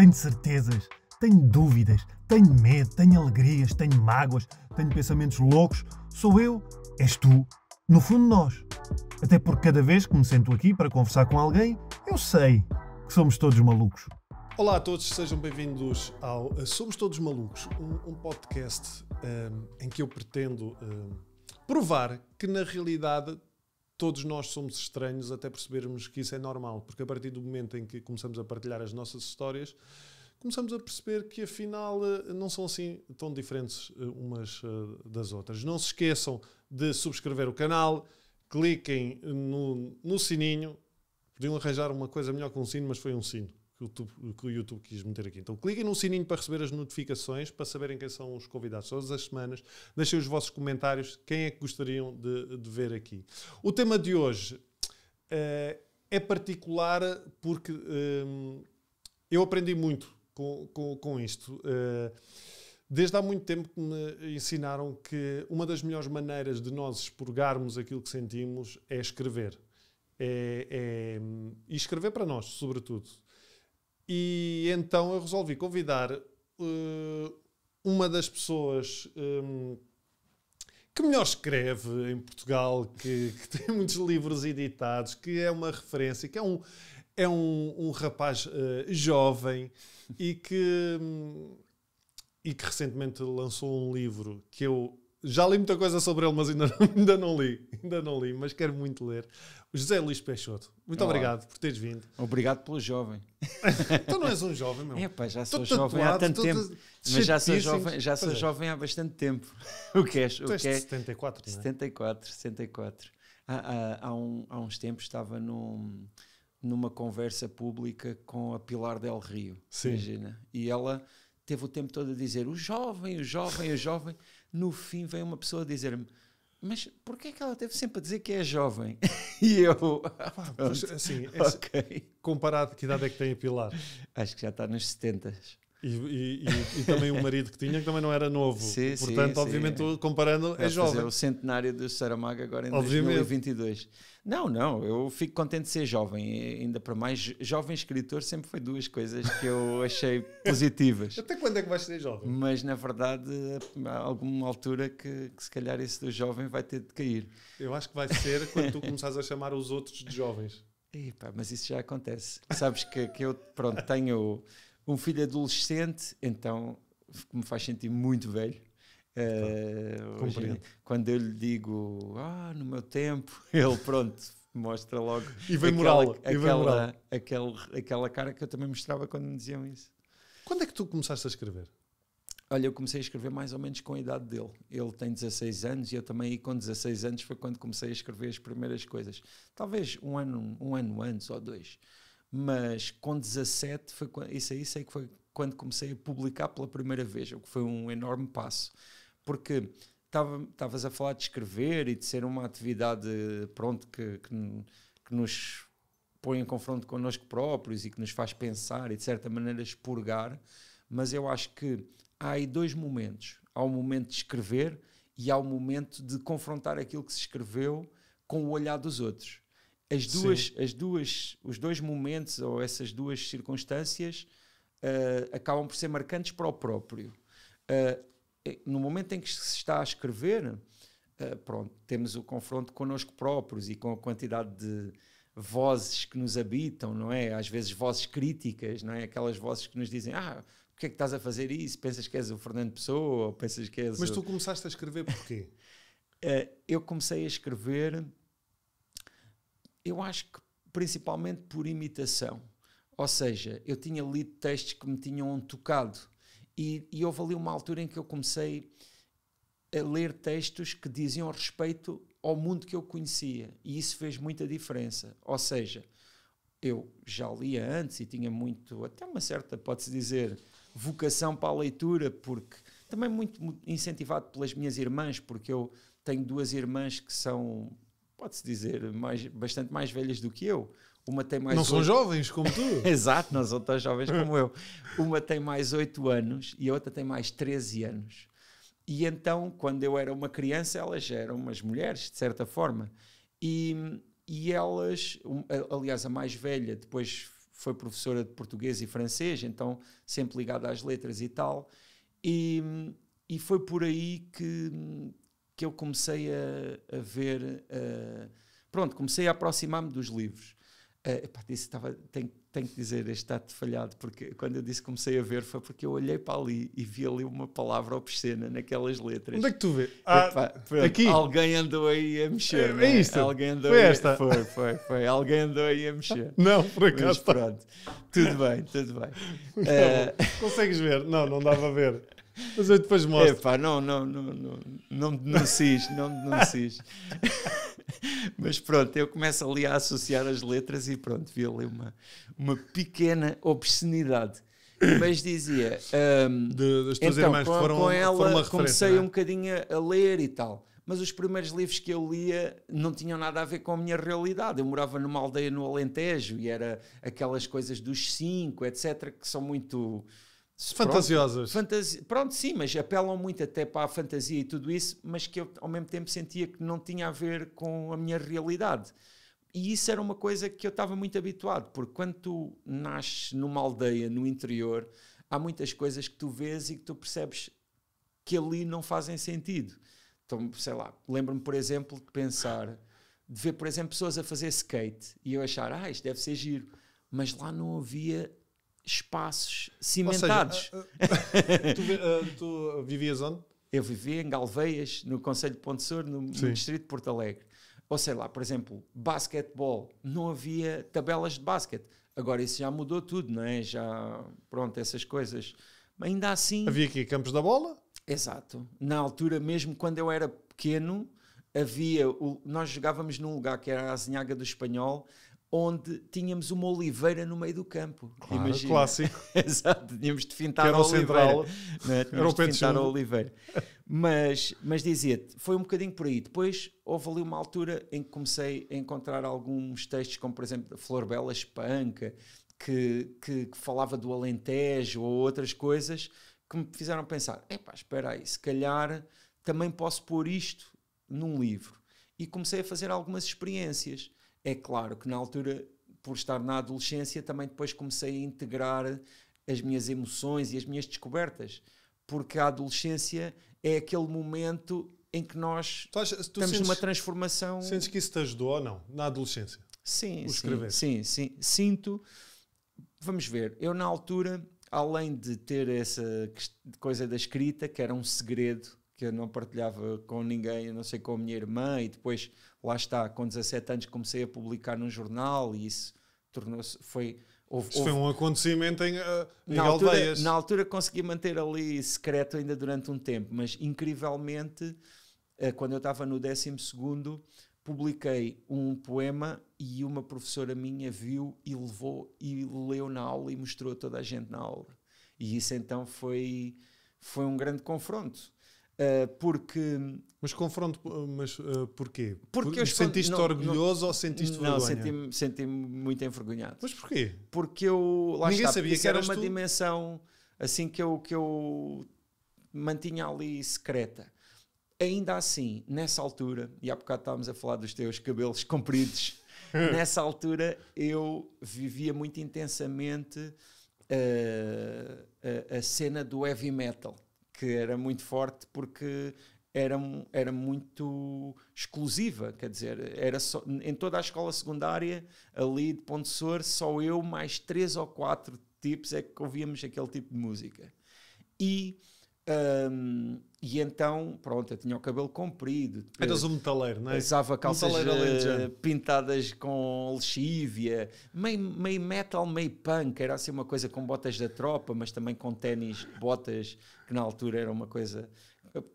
tenho certezas, tenho dúvidas, tenho medo, tenho alegrias, tenho mágoas, tenho pensamentos loucos. Sou eu, és tu, no fundo nós. Até porque cada vez que me sento aqui para conversar com alguém, eu sei que somos todos malucos. Olá a todos, sejam bem-vindos ao Somos Todos Malucos, um, um podcast um, ehm, em que eu pretendo um, ehm, provar que na realidade todos nós somos estranhos até percebermos que isso é normal, porque a partir do momento em que começamos a partilhar as nossas histórias, começamos a perceber que afinal eh, não são assim tão diferentes eh, umas eh, das outras. Não se esqueçam de subscrever o canal, cliquem no, no sininho. Podiam arranjar uma coisa melhor que um sino, mas foi um sino que o, YouTube, que o YouTube quis meter aqui. Então cliquem no sininho para receber as notificações, para saberem quem são os convidados todas as semanas. Deixem os vossos comentários, quem é que gostariam de, de ver aqui. O tema de hoje uh, é particular porque uh, eu aprendi muito com, com, com isto. Uh, Desde há muito tempo que me ensinaram que uma das melhores maneiras de nós expurgarmos aquilo que sentimos é escrever. É, é, e escrever para nós, sobretudo. E então eu resolvi convidar uh, uma das pessoas um, ehm, que melhor escreve em Portugal, que, que, tem muitos livros editados, que é uma referência, que é um, é um, um rapaz uh, jovem e que, um, ehm, e que recentemente lançou um livro que eu já li muita coisa sobre ele, mas ainda, ainda não li, ainda não li, mas quero muito ler. José Luís Peixoto, muito Olá. obrigado por teres vindo. Obrigado pelo jovem. tu não és um jovem, meu. É, pá, já sou Tô jovem tatuado, há tanto tempo. Mas já sou jovem, já sou é. há bastante tempo. o que és? O és que é? 74, não é? 74, 74. Há, há, há, um, há uns tempos estava num, numa conversa pública com a Pilar del Rio. Sim. Imagina. E ela teve o tempo todo a dizer o jovem, o jovem, o jovem. No fim, vem uma pessoa dizer-me mas porquê é que ela teve sempre a dizer que é jovem? e eu. Ah, assim, okay. comparado, que idade é que tem a Pilar? Acho que já está nos 70. E, e, e, e também o marido que tinha, que também não era novo. Sim, Portanto, sim, obviamente, sim. comparando, é jovem. Fazer o centenário do Saramago agora em obviamente. 2022. Não, não, eu fico contente de ser jovem, ainda para mais jovem escritor sempre foi duas coisas que eu achei positivas. Até quando é que vais ser jovem? Mas na verdade há alguma altura que, que se calhar esse do jovem vai ter de cair. Eu acho que vai ser quando tu começares a chamar os outros de jovens. mas isso já acontece. Sabes que, que eu pronto, tenho um filho adolescente, então me faz sentir muito velho. Uh, hoje, quando eu lhe digo, ah, no meu tempo, ele pronto, mostra logo e vem moral, aquela, e vem aquela, aquela, aquela cara que eu também mostrava quando me diziam isso. Quando é que tu começaste a escrever? Olha, eu comecei a escrever mais ou menos com a idade dele. Ele tem 16 anos e eu também, com 16 anos, foi quando comecei a escrever as primeiras coisas. Talvez um ano, um ano antes ou dois mas com 17 foi isso aí sei que foi quando comecei a publicar pela primeira vez, o que foi um enorme passo, porque estavas a falar de escrever e de ser uma atividade pronto que, que, que, nos põe em confronto connosco próprios e que nos faz pensar e de certa maneira expurgar, mas eu acho que há aí dois momentos, há o momento de escrever e há o momento de confrontar aquilo que se escreveu com o olhar dos outros as duas, as duas, os dois momentos ou essas duas circunstâncias uh, acabam por ser marcantes para o próprio. Uh, no momento em que se está a escrever, uh, pronto, temos o confronto connosco próprios e com a quantidade de vozes que nos habitam, não é? Às vezes vozes críticas, não é? Aquelas vozes que nos dizem, ah, porque é que estás a fazer isso? Pensas que és o Fernando Pessoa? Ou pensas que és Mas tu começaste a escrever porquê? eu comecei a escrever eu acho que principalmente por imitação. Ou seja, eu tinha lido textos que me tinham tocado. E, e houve ali uma altura em que eu comecei a ler textos que diziam respeito ao mundo que eu conhecia. E isso fez muita diferença. Ou seja, eu já lia antes e tinha muito, até uma certa, pode-se dizer, vocação para a leitura, porque também muito, muito incentivado pelas minhas irmãs, porque eu tenho duas irmãs que são pode-se dizer, mais, bastante mais velhas do que eu. Uma tem mais não são jovens como tu. Exato, não são tão jovens como eu. Uma tem mais 8 anos e a outra tem mais 13 anos. E então, quando eu era uma criança, elas já eram umas mulheres, de certa forma. E, e elas, aliás, a mais velha, depois foi professora de português e francês, então sempre ligada às letras e tal. E, e foi por aí que, que eu comecei a, a ver. Uh, pronto, comecei a aproximar-me dos livros. Uh, epá, disse, tava, tenho, tenho, que dizer este ato falhado, porque quando eu disse comecei a ver foi porque eu olhei para ali e vi ali uma palavra obscena naquelas letras. Onde é que tu vês? Ah, aqui? Alguém andou aí a mexer. É, é isto? Né? Alguém andou foi esta? Foi, foi, foi. Alguém andou aí a mexer. Não, por acaso. Mas tá. pronto, tudo bem, tudo bem. uh... Consegues ver? Não, não dava a ver. Mas eu depois mostro. Epá, não, não, não, não, não me denuncies, não me denuncies. Mas pronto, eu começo ali a associar as letras e pronto, vi ali uma, uma pequena obscenidade. Mas dizia, um, de, das tuas então, irmãs com, foram, com ela foram comecei é? um bocadinho a ler e tal. Mas os primeiros livros que eu lia não tinham nada a ver com a minha realidade. Eu morava numa aldeia no Alentejo e era aquelas coisas dos cinco, etc., que são muito Fantasiosas. Pronto, fantasi pronto, sim, mas apelam muito até para a fantasia e tudo isso, mas que eu ao mesmo tempo sentia que não tinha a ver com a minha realidade. E isso era uma coisa que eu estava muito habituado, porque quando tu nasces numa aldeia, no interior, há muitas coisas que tu vês e que tu percebes que ali não fazem sentido. Então, sei lá, lembro-me, por exemplo, de pensar, de ver, por exemplo, pessoas a fazer skate e eu achar, ah, isto deve ser giro. Mas lá não havia espaços cimentados. Ah, ah, seja, tu, ah, tu vivias onde? Eu vivia em Galveias, no Conselho de Ponte Sur, no, no distrito de Porto Alegre. Ou sei lá, por exemplo, basquetebol, não havia tabelas de basquete. Agora isso já mudou tudo, não é? Já, pronto, essas coisas. Mas ainda assim... Havia aqui campos da bola? Exato. Na altura, mesmo quando eu era pequeno, havia... O, nós jogávamos num lugar que era a Azinhaga do Espanhol, onde tínhamos uma oliveira no meio do campo. Claro, imagina. clássico. Exato, tínhamos de fintar era a oliveira. Né? Tínhamos era de a oliveira. Mas, mas dizia-te, foi um bocadinho por aí. Depois houve ali uma altura em que comecei a encontrar alguns textos, como por exemplo Flor Bela Espanca, que, que, que falava do Alentejo ou outras coisas, que me fizeram pensar, epá, espera aí, se calhar também posso pôr isto num livro. E comecei a fazer algumas experiências é claro que na altura, por estar na adolescência, também depois comecei a integrar as minhas emoções e as minhas descobertas, porque a adolescência é aquele momento em que nós tu achas, tu estamos sentes, numa transformação. Sentes que isso te ajudou ou não na adolescência? Sim, sim, sim, sim, sinto. Vamos ver, eu na altura, além de ter essa coisa da escrita, que era um segredo que eu não partilhava com ninguém, a não sei com a minha irmã, e depois, lá está, com 17 anos comecei a publicar num jornal e isso tornou-se. Foi, houve, houve, foi um acontecimento em, eh, em na aldeias. Altura, na altura consegui manter ali secreto ainda durante um tempo, mas incrivelmente, eh, quando eu estava no 12, publiquei um poema e uma professora minha viu e levou e leu na aula e mostrou a toda a gente na aula. E isso então foi, foi um grande confronto eh, porque. Mas confronto, mas uh, porquê? Porque sentiste não, orgulhoso não, ou sentiste vergonha? Não, senti-me senti muito envergonhado. Mas porquê? Porque eu. Lá Ninguém está, sabia que era uma tu? dimensão assim que eu, que eu mantinha ali secreta. Ainda assim, nessa altura, e há bocado estávamos a falar dos teus cabelos compridos, nessa altura eu vivia muito intensamente uh, a, a cena do heavy metal que era muito forte porque era, era muito exclusiva, quer dizer, era só, em toda a escola secundária, ali de Ponte Sor, só eu mais três ou quatro tipos é que ouvíamos aquele tipo de música. E um, e então, pronto, eu tinha o cabelo comprido. Eras um metaleiro, não é? Usava calças uh, pintadas com lexívia, meio, meio metal, meio punk. Era assim uma coisa com botas da tropa, mas também com ténis, botas, que na altura era uma coisa.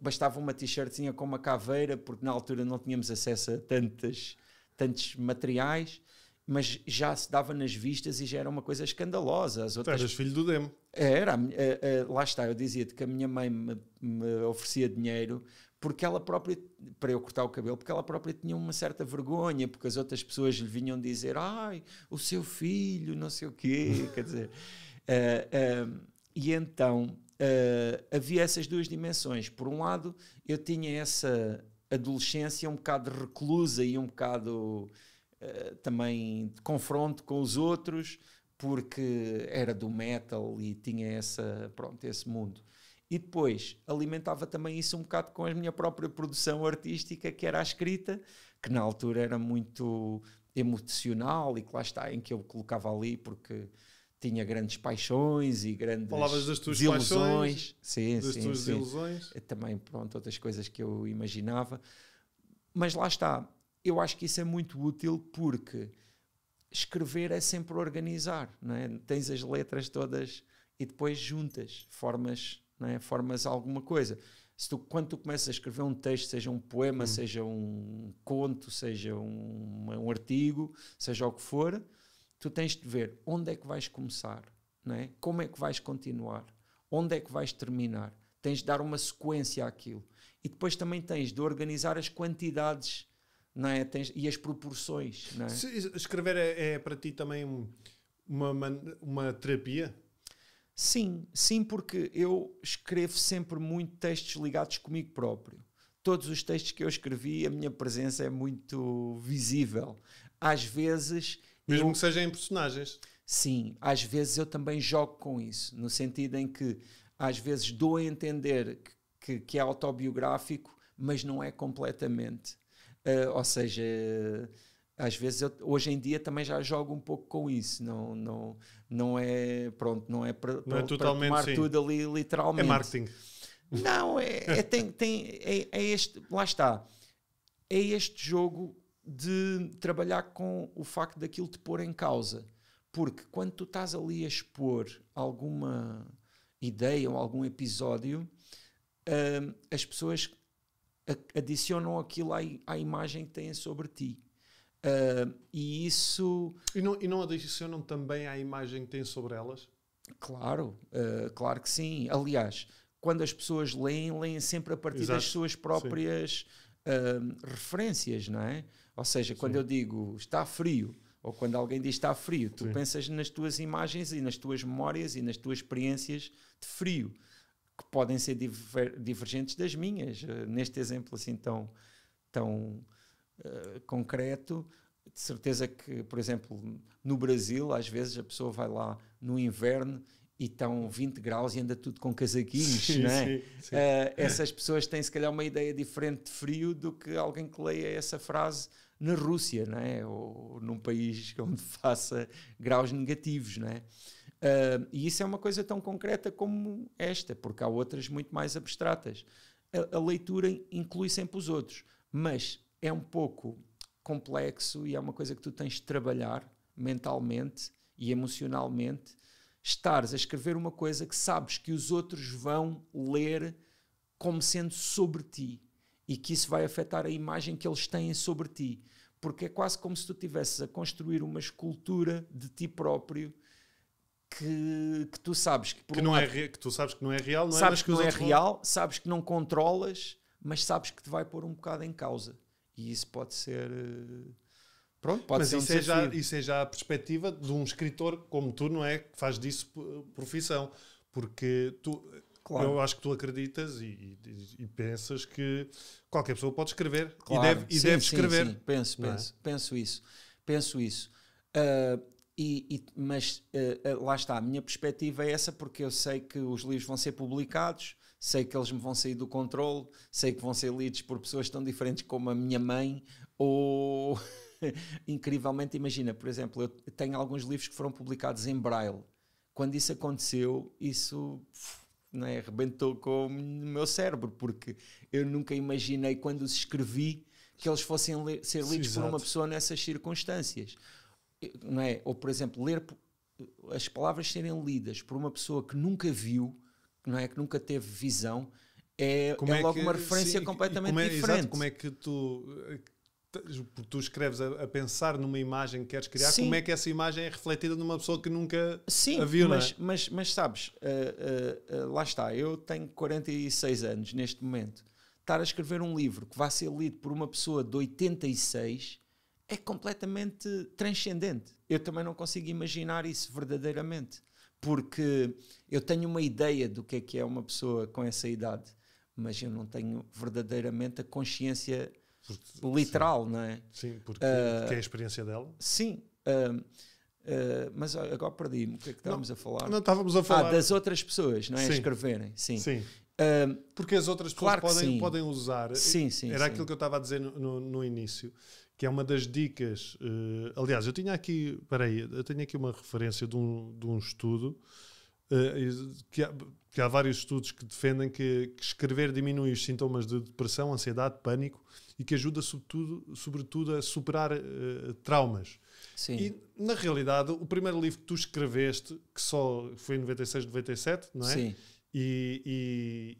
Bastava uma t-shirtzinha com uma caveira, porque na altura não tínhamos acesso a tantos tantos materiais mas já se dava nas vistas e já era uma coisa escandalosa. As outras... Tu eras filho do Demo. Era, eh, eh, lá está, eu dizia-te que a minha mãe me, me, oferecia dinheiro porque ela própria, para eu cortar o cabelo, porque ela própria tinha uma certa vergonha, porque as outras pessoas lhe vinham dizer, ai, o seu filho, não sei o quê, quer dizer. Uh, uh, e então uh, havia essas duas dimensões. Por um lado, eu tinha essa adolescência um bocado reclusa e um bocado também de confronto com os outros porque era do metal e tinha essa, pronto, esse mundo. E depois alimentava também isso um bocado com a minha própria produção artística, que era a escrita, que na altura era muito emocional e que lá está, em que eu colocava ali porque tinha grandes paixões e grandes Falavas das tuas desilusões. Paixões, sim, das sim, tuas sim. desilusões. Eh, também, pronto, outras coisas que eu imaginava. Mas lá está, eu acho que isso é muito útil porque escrever é sempre organizar, não é? Tens as letras todas e depois juntas, formas, não é? Formas alguma coisa. Se tu, quando tu começas a escrever um texto, seja um poema, hum. seja um conto, seja um, um artigo, seja o que for, tu tens de ver onde é que vais começar, não é? Como é que vais continuar? Onde é que vais terminar? Tens de dar uma sequência àquilo. E depois também tens de organizar as quantidades não é? Tens, e as proporções. Não é? Escrever é, é, para ti também uma, uma terapia? Sim, sim, porque eu escrevo sempre muito textos ligados comigo próprio. Todos os textos que eu escrevi, a minha presença é muito visível. Às vezes. Mesmo eu, que sejam em personagens. Sim, às vezes eu também jogo com isso, no sentido em que às vezes dou a entender que, que, que é autobiográfico, mas não é completamente. Uh, ou seja, eh, às vezes eu, hoje em dia também já jogo um pouco com isso não não não é pronto não é para é tomar sim. tudo ali é literalmente é marketing não é, é tem tem é, é, este lá está é este jogo de trabalhar com o facto daquilo te pôr em causa porque quando tu estás ali a expor alguma ideia ou algum episódio uh, as pessoas adicionam aquilo à, à imagem que têm sobre ti. Uh, e isso. E não, e não adicionam também à imagem que têm sobre elas? Claro, uh, claro que sim. Aliás, quando as pessoas leem, leem sempre a partir Exato. das suas próprias uh, referências, não é? Ou seja, sim. quando eu digo está frio, ou quando alguém diz está frio, tu sim. pensas nas tuas imagens e nas tuas memórias e nas tuas experiências de frio que podem ser diver, divergentes das minhas. Eh, neste exemplo assim tão, tão uh, concreto, de certeza que, por exemplo, no Brasil, às vezes a pessoa vai lá no inverno e estão 20 graus e anda tudo com casaquinhos, sim, é? sim, sim. Uh, essas pessoas têm se calhar uma ideia diferente de frio do que alguém que leia essa frase na Rússia, não é? Ou num país onde faça graus negativos, não é? Uh, e isso é uma coisa tão concreta como esta, porque há outras muito mais abstratas. A, a leitura inclui sempre os outros, mas é um pouco complexo e é uma coisa que tu tens de trabalhar mentalmente e emocionalmente. Estares a escrever uma coisa que sabes que os outros vão ler como sendo sobre ti e que isso vai afetar a imagem que eles têm sobre ti, porque é quase como se tu estivesses a construir uma escultura de ti próprio que, que tu sabes que, que não é que tu sabes que não é real, não é? sabes é, que, que não é real, sabes que não controlas, mas sabes que te vai pôr um bocado em causa. E isso pode ser eh, pronto, pode mas ser isso um é já, isso é já a perspectiva de um escritor como tu, não é, que faz disso profissão, porque tu Claro. Eu acho que tu acreditas e, e, e, pensas que qualquer pessoa pode escrever claro. e deve, e sim, deve escrever. Sim, sim. Penso, é? penso, é? penso isso. Penso isso. Uh, e, e, mas uh, uh, lá está, a minha perspectiva é essa, porque eu sei que os livros vão ser publicados, sei que eles me vão sair do controle, sei que vão ser lidos por pessoas tão diferentes como a minha mãe, ou incrivelmente, imagina, por exemplo, eu tenho alguns livros que foram publicados em braille. Quando isso aconteceu, isso né, rebentou é, com o meu cérebro, porque eu nunca imaginei quando os escrevi que eles fossem ser lidos por uma pessoa nessas circunstâncias não é? Ou, por exemplo, ler as palavras serem lidas por uma pessoa que nunca viu, não é? Que nunca teve visão, é, é, é logo que, uma referência sim, completamente como é, diferente. Exato, como é que tu eh, tu escreves a, a, pensar numa imagem que queres criar, Sim. como é que essa imagem é refletida numa pessoa que nunca Sim, a viu, mas, é? mas, mas sabes, uh, uh, uh, lá está, eu tenho 46 anos neste momento. Estar a escrever um livro que vai ser lido por uma pessoa de 86 é completamente transcendente. Eu também não consigo imaginar isso verdadeiramente, porque eu tenho uma ideia do que é que é uma pessoa com essa idade, mas eu não tenho verdadeiramente a consciência porque, literal, sim. não é? Sim, porque, uh, ah, porque, é a experiência dela. Sim. Uh, uh, mas agora perdi-me, o que é que estávamos não, a falar? Não estávamos a falar. Ah, das outras pessoas, não é? Sim. Escreverem, sim. sim. Porque as outras pessoas claro podem, podem usar. Sim, sim. Era sim. aquilo que eu estava a dizer no, no, no início que é uma das dicas. Uh, aliás, eu tinha aqui, peraí, eu tenho aqui uma referência de um, de um estudo. Uh, que, há, que, há, vários estudos que defendem que, que, escrever diminui os sintomas de depressão, ansiedade, pânico e que ajuda sobretudo, sobretudo a superar uh, traumas. Sim. E, na realidade, o primeiro livro que tu escreveste, que só foi em 96, 97, não é? Sim e,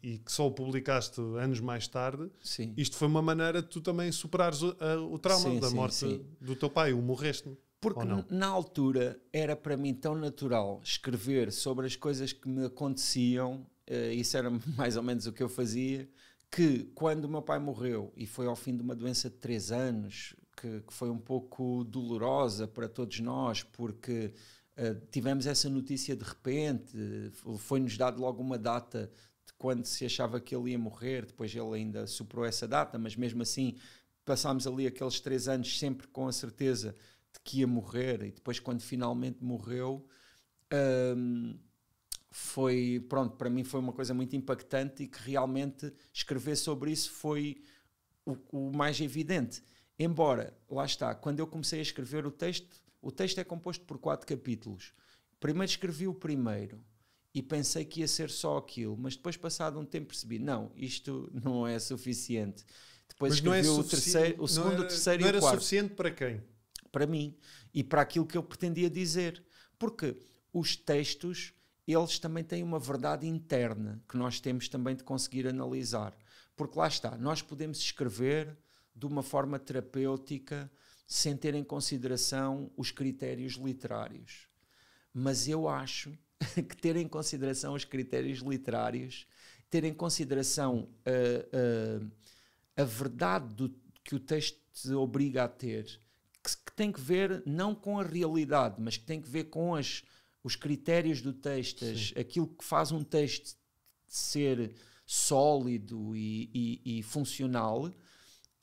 e, e, que só o publicaste anos mais tarde, sim. isto foi uma maneira de tu também superares o, a, o trauma sim, da sim, morte do teu pai, o morreste. Porque na altura era para mim tão natural escrever sobre as coisas que me aconteciam, uh, isso era mais ou menos o que eu fazia, que quando o meu pai morreu, e foi ao fim de uma doença de 3 anos, que, que foi um pouco dolorosa para todos nós, porque eh, tivemos essa notícia de repente, foi-nos dado logo uma data de quando se achava que ele ia morrer, depois ele ainda superou essa data, mas mesmo assim passámos ali aqueles três anos sempre com a certeza de que ia morrer, e depois quando finalmente morreu, um, ehm, foi, pronto, para mim foi uma coisa muito impactante e que realmente escrever sobre isso foi o, o mais evidente. Embora, lá está, quando eu comecei a escrever o texto, o texto é composto por quatro capítulos. Primeiro escrevi o primeiro e pensei que ia ser só aquilo, mas depois, passado um tempo, percebi: não, isto não é suficiente. Depois mas é escrevi é o, terceiro, o segundo, era, o é- terceiro e o quarto. Não era suficiente para quem? Para mim e para aquilo que eu pretendia dizer. Porque os textos, eles também têm uma verdade interna que nós temos também de conseguir analisar. Porque lá está, nós podemos escrever de uma forma terapêutica sem ter em consideração os critérios literários. Mas eu acho que ter em consideração os critérios literários, ter em consideração uh, uh, a verdade do, que o texto te obriga a ter, que, que, tem que ver não com a realidade, mas que tem que ver com as, os critérios do texto, as, aquilo que faz um texto ser sólido e, e, e funcional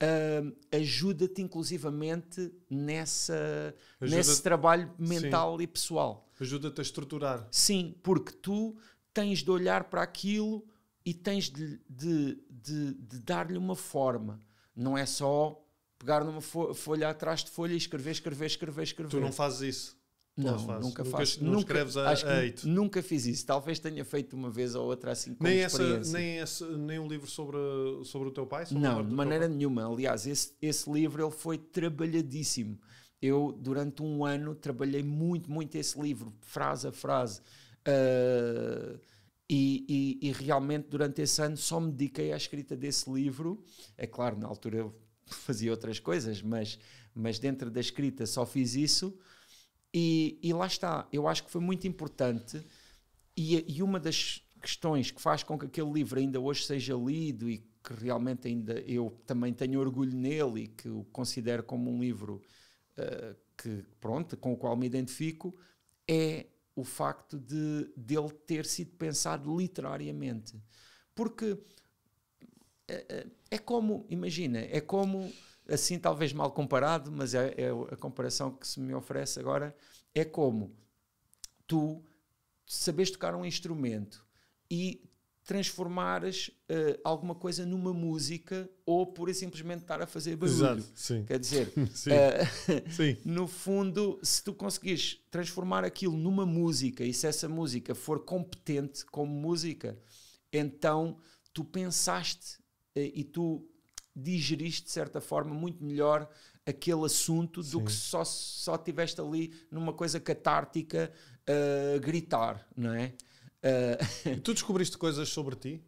uh, ajuda-te inclusivamente nessa, ajuda nesse trabalho mental sim. e pessoal. Ajuda-te a estruturar. Sim, porque tu tens de olhar para aquilo e tens de, de, de, de dar-lhe uma forma. Não é só pegar numa folha atrás de folha e escrever, escrever, escrever, escrever. Tu não fazes isso. Não, nunca faço. Nunca, escreves a, acho a Nunca fiz isso. Talvez tenha feito uma vez ou outra assim como nem essa, nem, esse, nem um livro sobre, sobre o teu pai? não, de maneira nenhuma. Aliás, esse, esse livro ele foi trabalhadíssimo. Eu, durante um ano, trabalhei muito, muito esse livro, frase a frase. Uh, e, e, e realmente, durante esse ano, só me dediquei à escrita desse livro. É claro, na altura eu fazia outras coisas, mas, mas dentro da escrita só fiz isso. E, e lá está, eu acho que foi muito importante e, e uma das questões que faz com que aquele livro ainda hoje seja lido e que realmente ainda eu também tenho orgulho nele e que o considero como um livro uh, que pronto com o qual me identifico é o facto de dele ter sido pensado literariamente porque eh, eh, é como imagina é como assim talvez mal comparado, mas é, é, a comparação que se me oferece agora é como tu sabes tocar um instrumento e transformares uh, alguma coisa numa música ou por simplesmente estar a fazer barulho. Exato, sim. Quer dizer, sim. Uh, sim. no fundo, se tu conseguires transformar aquilo numa música e se essa música for competente como música, então tu pensaste uh, e tu digeriste de certa forma muito melhor aquele assunto do que só só tiveste ali numa coisa catártica a uh, eh, gritar, não é? Uh, tu descobriste coisas sobre ti?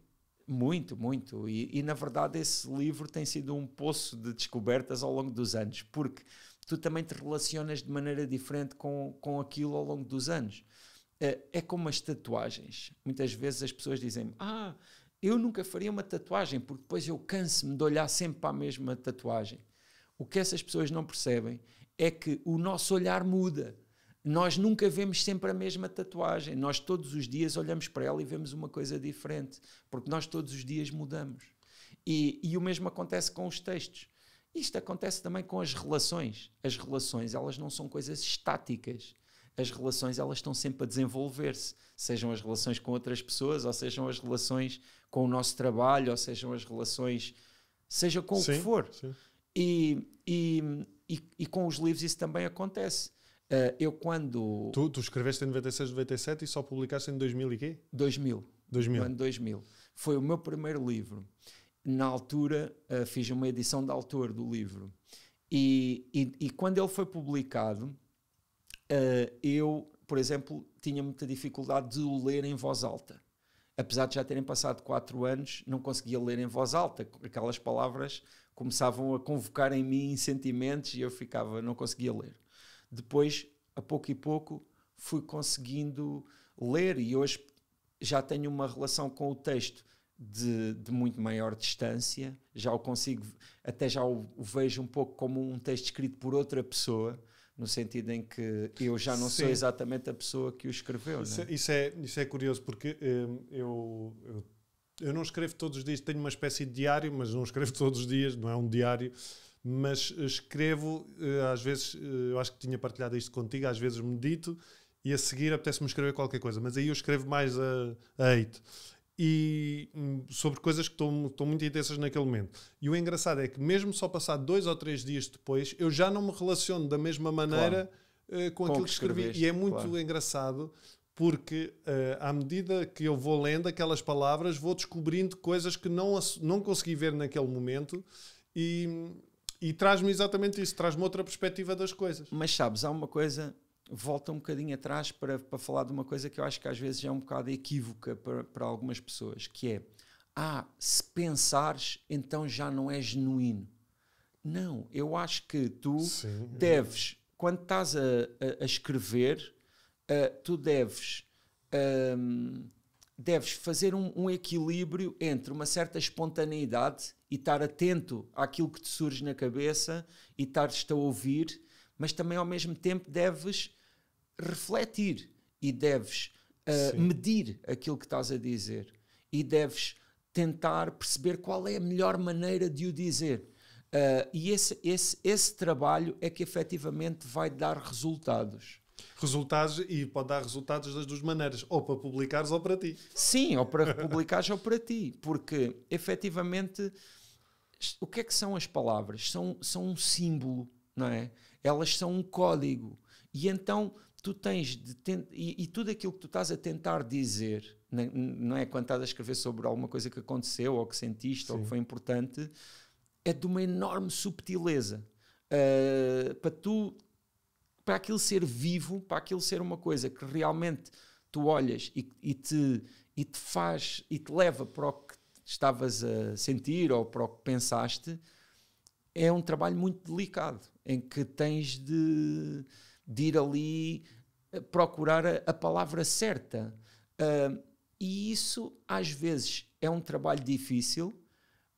Muito, muito. E, e, na verdade esse livro tem sido um poço de descobertas ao longo dos anos, porque tu também te relacionas de maneira diferente com, com aquilo ao longo dos anos. Uh, é como as tatuagens. Muitas vezes as pessoas dizem: Ah, eu nunca faria uma tatuagem, porque depois eu canso-me de olhar sempre para a mesma tatuagem. O que essas pessoas não percebem é que o nosso olhar muda. Nós nunca vemos sempre a mesma tatuagem. Nós todos os dias olhamos para ela e vemos uma coisa diferente, porque nós todos os dias mudamos. E, e o mesmo acontece com os textos. Isto acontece também com as relações. As relações, elas não são coisas estáticas as relações elas estão sempre a desenvolver-se, sejam as relações com outras pessoas, ou sejam as relações com o nosso trabalho, ou sejam as relações, seja com sim, o que for. E, e, e, e, com os livros isso também acontece. Uh, eu quando. Tu, tu, escreveste em 96, 97 e só publicaste em 2000 e quê? 2000. 2000. No ano 2000. Foi o meu primeiro livro. Na altura, uh, fiz uma edição de autor do livro. E, e, e quando ele foi publicado, Uh, eu, por exemplo, tinha muita dificuldade de o ler em voz alta. Apesar de já terem passado quatro anos, não conseguia ler em voz alta. Aquelas palavras começavam a convocar em mim sentimentos e eu ficava, não conseguia ler. Depois, a pouco e pouco, fui conseguindo ler e hoje já tenho uma relação com o texto de, de, muito maior distância, já o consigo, até já o, o, vejo um pouco como um texto escrito por outra pessoa, no sentido em que eu já não Sim. sou exatamente a pessoa que o escreveu. Isso, é? é? Isso, é, isso é curioso, porque hum, eu, eu, eu, não escrevo todos os dias, tenho uma espécie de diário, mas não escrevo todos os dias, não é um diário. Mas escrevo, eh, às vezes, eh, eu acho que tinha partilhado isto contigo, às vezes medito e a seguir apetece-me escrever qualquer coisa, mas aí eu escrevo mais a, a e hum, sobre coisas que estão, muito intensas naquele momento. E o engraçado é que, mesmo só passado dois ou três dias depois, eu já não me relaciono da mesma maneira claro. uh, com, com, aquilo que escrevi. E é muito claro. engraçado porque, uh, à medida que eu vou lendo aquelas palavras, vou descobrindo coisas que não, não consegui ver naquele momento e, e traz-me exatamente isso, traz-me outra perspectiva das coisas. Mas sabes, há uma coisa volta um bocadinho atrás para, para falar de uma coisa que eu acho que às vezes é um bocado equívoca para, para algumas pessoas, que é, ah, se pensares, então já não é genuíno. Não, eu acho que tu Sim. deves, quando estás a, a, a escrever, uh, tu deves, um, deves fazer um, um equilíbrio entre uma certa espontaneidade e estar atento àquilo que te surge na cabeça e estar-te a ouvir mas também ao mesmo tempo deves refletir e deves uh, medir aquilo que estás a dizer e deves tentar perceber qual é a melhor maneira de o dizer. Uh, e esse, esse, esse trabalho é que efetivamente vai dar resultados. Resultados, e pode dar resultados das duas maneiras, ou para publicares ou para ti. Sim, ou para publicares ou para ti, porque efetivamente o que é que são as palavras? São, são um símbolo, não é? Elas são um código. E então tu tens de e, e, tudo aquilo que tu estás a tentar dizer, não é quando estás a escrever sobre alguma coisa que aconteceu ou que sentiste Sim. ou que foi importante, é de uma enorme subtileza. Uh, para tu para aquilo ser vivo, para aquilo ser uma coisa que realmente tu olhas e, e, te, e te faz e te leva para o que estavas a sentir ou para o que pensaste, é um trabalho muito delicado em que tens de, de ir ali eh, procurar a, a palavra certa. Uh, e isso, às vezes, é um trabalho difícil,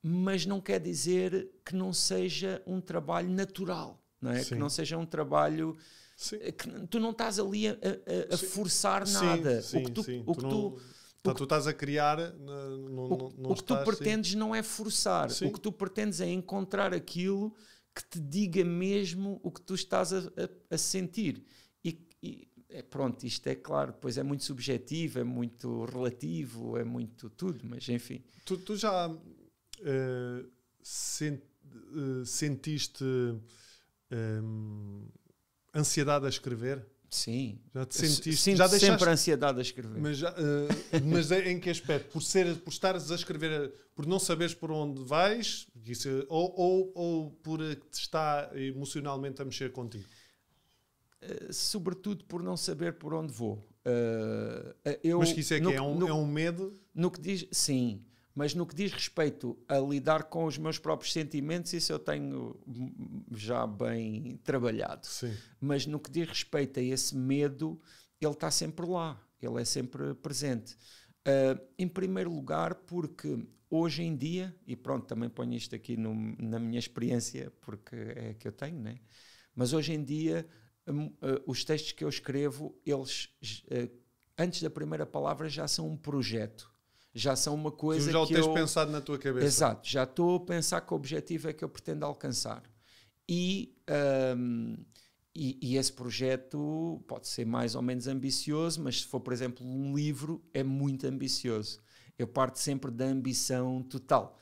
mas não quer dizer que não seja um trabalho natural, não é? Sim. Que não seja um trabalho. Sim. Eh, que tu não estás ali a, a, a forçar nada. Sim, o que tu, O que tu, não... tu Portanto, tu estás a criar. Não, o, não o que estás, tu pretendes sim. não é forçar. Sim. O que tu pretendes é encontrar aquilo que te diga mesmo o que tu estás a, a, a sentir. E, e é, pronto, isto é claro, pois é muito subjetivo, é muito relativo, é muito tudo, mas enfim. Tu, tu já uh, eh, sent, uh, eh, sentiste ehm, ansiedade a escrever? Sim. Já te sentiste? Sinto já deixaste, sempre a ansiedade a escrever. Mas, já, uh, mas é em que aspecto? Por, ser, por estares a escrever, por não saberes por onde vais, isso, é, ou, ou, ou por te emocionalmente a mexer contigo? Uh, sobretudo por não saber por onde vou. Uh, eu, mas que isso é que é, um, no, é um medo? No que diz, sim. Mas no que diz respeito a lidar com os meus próprios sentimentos, isso eu tenho já bem trabalhado. Sim. Mas no que diz respeito a esse medo, ele está sempre lá, ele é sempre presente. Uh, em primeiro lugar, porque hoje em dia, e pronto, também ponho isto aqui no, na minha experiência, porque é que eu tenho, né? mas hoje em dia um, uh, ah, os textos que eu escrevo, eles uh, antes da primeira palavra já são um projeto já são uma coisa tu já o tens eu... pensado na tua cabeça. Exato, já estou a pensar que o objetivo é que eu pretendo alcançar. E, um, e, e, esse projeto pode ser mais ou menos ambicioso, mas se for, por exemplo, um livro, é muito ambicioso. Eu parto sempre da ambição total.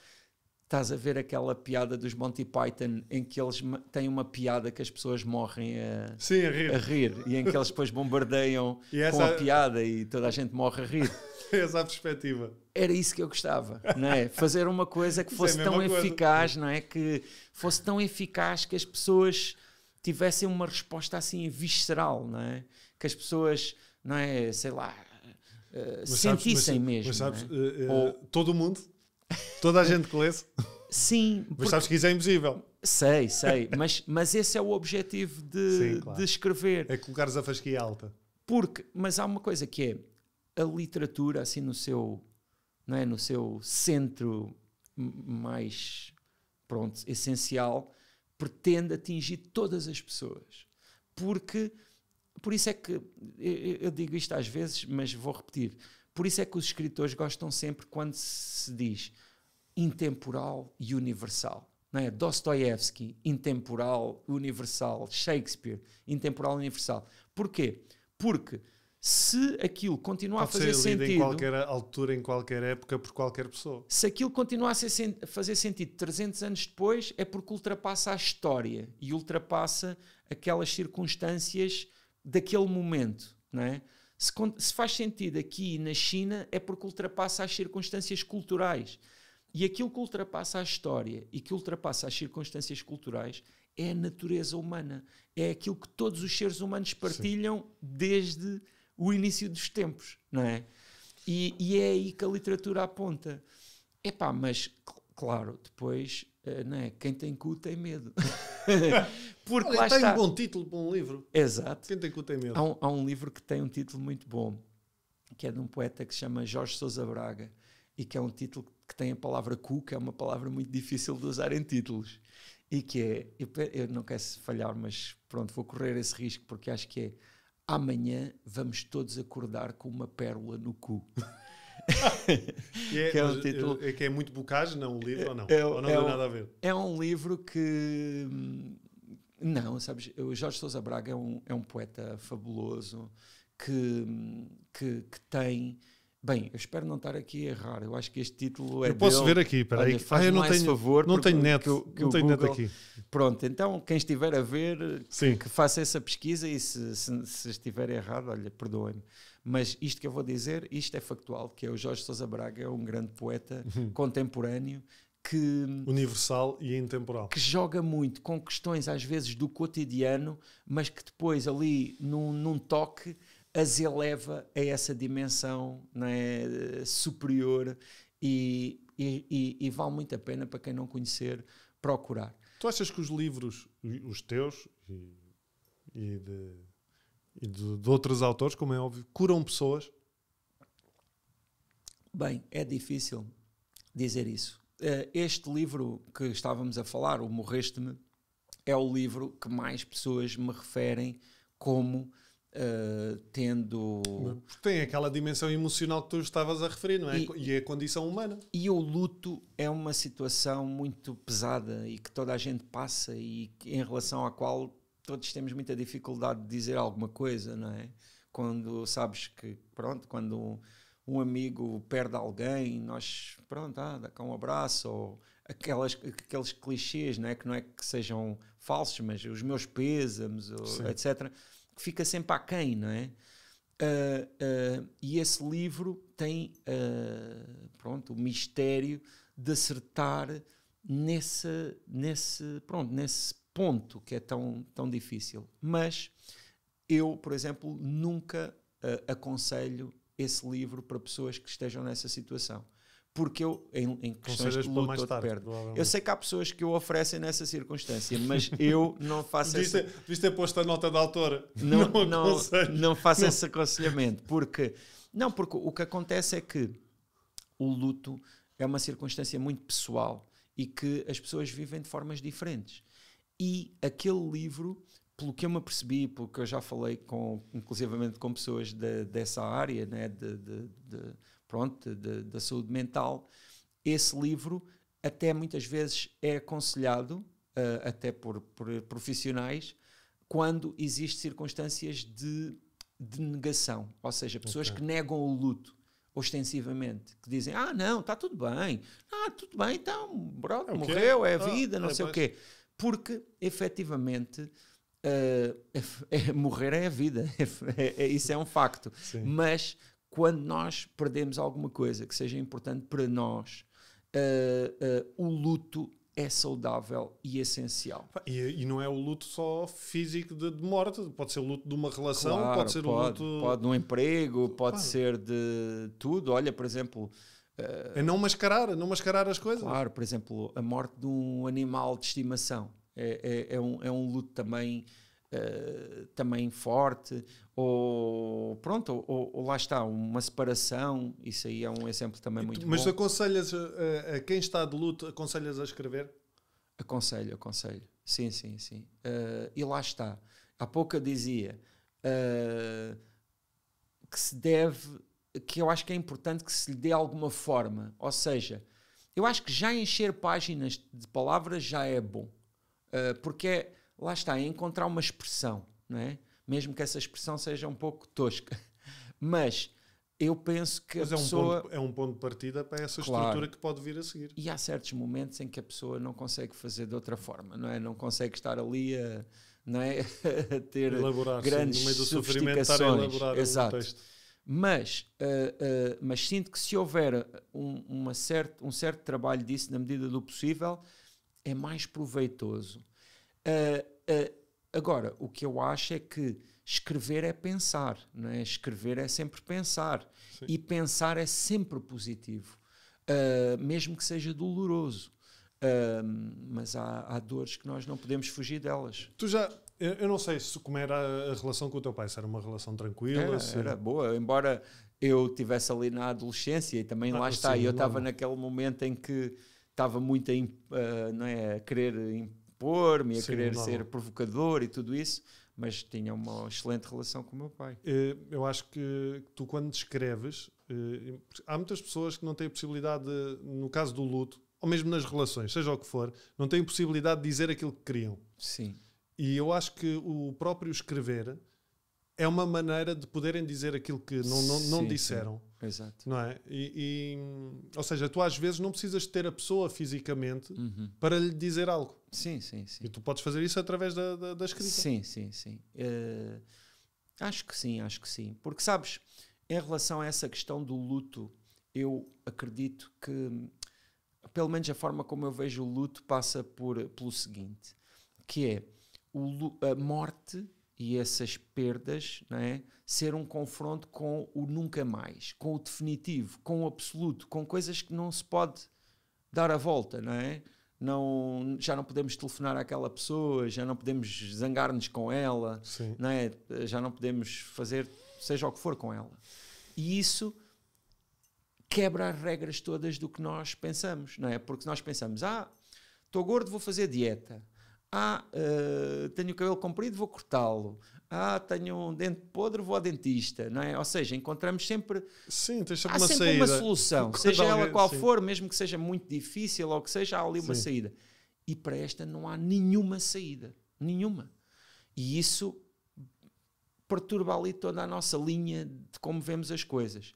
Estás a ver aquela piada dos Monty Python em que eles têm uma piada que as pessoas morrem a, Sim, a, rir. a rir. e em que eles depois bombardeiam essa... com a piada e toda a gente morre a rir. É essa a perspectiva. Era isso que eu gostava, não é? Fazer uma coisa que é fosse é tão coisa. eficaz, não é? Que fosse tão eficaz que as pessoas tivessem uma resposta assim visceral, não é? Que as pessoas, não é? Sei lá, uh, eh, sentissem sabes, mas, mesmo. Mas sabes, é? uh, uh, Ou, todo mundo Toda a gente que lesse. Sim. Mas porque... sabes que isso é impossível. Sei, sei. Mas, mas esse é o objetivo de, Sim, claro. de escrever. É colocares a fasquia alta. Porque, mas há uma coisa que é a literatura, assim, no seu, não é, no seu centro mais, pronto, essencial, pretende atingir todas as pessoas. Porque, por isso é que, eu digo isto às vezes, mas vou repetir, por isso é que os escritores gostam sempre quando se diz intemporal e universal. Não é? Dostoevsky, intemporal, universal. Shakespeare, intemporal, universal. Porquê? Porque se aquilo continuar a fazer sentido. em qualquer altura, em qualquer época, por qualquer pessoa. Se aquilo continuar a fazer sentido 300 anos depois, é porque ultrapassa a história e ultrapassa aquelas circunstâncias daquele momento, não é? Se, se faz sentido aqui na China, é porque ultrapassa as circunstâncias culturais. E aquilo que ultrapassa a história e que ultrapassa as circunstâncias culturais é a natureza humana. É aquilo que todos os seres humanos partilham Sim. desde o início dos tempos, não é? E, e é aí que a literatura aponta. Epá, mas claro, depois, eh, não é? Quem tem cu tem medo. Porque Olha, lá tem está... um bom título para um livro. Exato. Quem tem que tem Há um, há um livro que tem um título muito bom, que é de um poeta que se chama Jorge Sousa Braga, e que é um título que tem a palavra cu, que é uma palavra muito difícil de usar em títulos. E que é, eu, eu não quero falhar, mas pronto, vou correr esse risco, porque acho que é amanhã vamos todos acordar com uma pérola no cu. que, é, que, é, título... é, que é muito bocage, não o livro, ou não? É, ou não tem é um, nada a ver? É um livro que... Hum, não, sabes, o Jorge Sousa Braga é um, é um poeta fabuloso que, hum, que, que tem... Bem, eu espero não estar aqui a errar. Eu acho que este título é. Eu posso dele. ver aqui, peraí. Olha, ah, eu não tenho, favor, não tenho neto Que, que não tenho Google... aqui. Pronto, então quem estiver a ver, Sim. que faça essa pesquisa e se, se, se estiver errado, olha, perdoem-me. Mas isto que eu vou dizer, isto é factual, que é o Jorge Sousa Braga, é um grande poeta uhum. contemporâneo que universal e intemporal que joga muito com questões às vezes do cotidiano mas que depois ali num, num toque as eleva a essa dimensão é? superior e, e, e, e, vale muito a pena para quem não conhecer procurar. Tu achas que os livros, os teus e, e de, de, de outros autores, como é óbvio, curam pessoas? Bem, é difícil dizer isso. Eh, este livro que estávamos a falar, O Morreste-me, é o livro que mais pessoas me referem como Uh, tendo. tem aquela dimensão emocional que tu estavas a referir, não é? E, e, é a condição humana. E o luto é uma situação muito pesada e que toda a gente passa e em relação à qual todos temos muita dificuldade de dizer alguma coisa, não é? Quando sabes que, pronto, quando um amigo perde alguém, nós, pronto, ah, dá cá um abraço, ou aquelas, aqueles clichês, não é? Que não é que sejam falsos, mas os meus pêsames, ou, etc que fica sempre aquém, não é? Uh, uh, e esse livro tem uh, pronto, o mistério de acertar nesse, nesse, pronto, nesse ponto que é tão, tão difícil. Mas eu, por exemplo, nunca aconselho esse livro para pessoas que estejam nessa situação porque eu, em, em questões de luto, mais Eu sei que há pessoas que o oferecem nessa circunstância, mas eu não faço deviste, essa... Deviste ter posto a nota da autora. Não, não, não, não faço não. esse aconselhamento, porque... Não, porque o que acontece é que o luto é uma circunstância muito pessoal e que as pessoas vivem de formas diferentes. E aquele livro, pelo que eu me apercebi, pelo que eu já falei com, inclusivamente com pessoas de, dessa área, né, de, de, de pronto, da saúde mental, esse livro até muitas vezes é aconselhado, uh, até por, por, profissionais, quando existem circunstâncias de, de, negação, ou seja, pessoas okay. que negam o luto ostensivamente, que dizem, ah não, está tudo bem, ah tudo bem, então, brother, é okay. morreu, é a ah, vida, ah, não é sei o quê. Porque, efetivamente, Uh, é, é, morrer é a vida, é, é, isso é um facto. Sim. Mas quando nós perdemos alguma coisa que seja importante para nós, uh, uh, o luto é saudável e essencial. E, e, não é o luto só físico de, de, morte, pode ser o luto de uma relação, claro, pode ser pode, o luto. Pode de um emprego, pode claro. ser de tudo. Olha, por exemplo. Uh, é não mascarar, é não mascarar as coisas. Claro, por exemplo, a morte de um animal de estimação é, é, é um, é um luto também eh, também forte, ou pronto, ou, ou, lá está, uma separação, isso aí é um exemplo também muito mas bom. Mas aconselhas a, eh, a, quem está de luto, aconselhas a escrever? Aconselho, aconselho, sim, sim, sim. Uh, e lá está, há pouco eu dizia uh, que se deve, que eu acho que é importante que se lhe dê alguma forma, ou seja, eu acho que já encher páginas de palavras já é bom, uh, porque é lá está, é encontrar uma expressão, não é? Mesmo que essa expressão seja um pouco tosca. Mas eu penso que Mas a é um pessoa... Ponto, é um ponto de partida para essa claro. estrutura que pode vir a seguir. E há certos momentos em que a pessoa não consegue fazer de outra forma, não é? Não consegue estar ali a, não é? a ter elaborar, grandes sim, no meio do sofrimento estar a elaborar Exato. Um texto. Mas, uh, uh, mas sinto que se houver eh, um, uma certo, um certo trabalho disso na medida do possível, é mais proveitoso Uh, uh, agora, o que eu acho é que escrever é pensar, não é? Escrever é sempre pensar. Sim. E pensar é sempre positivo, uh, mesmo que seja doloroso. Ehm, mas há, há dores que nós não podemos fugir delas. Tu já, eu, não sei se como era a relação com o teu pai, se era uma relação tranquila. Era, se... era boa, embora eu estivesse ali na adolescência e também ah, lá está, sim, eu estava naquele momento em que estava muito a, uh, não é, a querer impor-me, a Sim, querer não. ser provocador e tudo isso, mas tinha uma excelente relação com o meu pai. Eh, eu acho que tu, quando descreves, eh, há muitas pessoas que não têm a possibilidade, de, no caso do luto, ou mesmo nas relações, seja o que for, não têm possibilidade de dizer aquilo que queriam. Sim. E eu acho que o próprio escrever é uma maneira de poderem dizer aquilo que não, não, não disseram. Sim. Exato. Não é? E, e, ou seja, tu às vezes não precisas de ter a pessoa fisicamente uhum. para lhe dizer algo. Sim, sim, sim. E tu podes fazer isso através da, da, da escrita. Sim, sim, sim. Uh, acho que sim, acho que sim. Porque sabes, em relação a essa questão do luto, eu acredito que, pelo menos a forma como eu vejo o luto, passa por, pelo seguinte: que é o, a morte e essas perdas não é? ser um confronto com o nunca mais, com o definitivo, com o absoluto, com coisas que não se pode dar a volta, não é? Não, já não podemos telefonar àquela pessoa, já não podemos zangar-nos com ela, não é? já não podemos fazer seja o que for com ela. E isso quebra as regras todas do que nós pensamos, não é? Porque nós pensamos, ah, estou gordo, vou fazer dieta. Ah, uh, tenho o cabelo comprido, vou cortá-lo. Ah, tenho um dente podre, vou ao dentista, não é? Ou seja, encontramos sempre, sim, sempre há uma sempre saída. uma solução, seja alguém, ela qual sim. for, mesmo que seja muito difícil ou que seja, há ali uma sim. saída. E para esta não há nenhuma saída, nenhuma. E isso perturba ali toda a nossa linha de como vemos as coisas.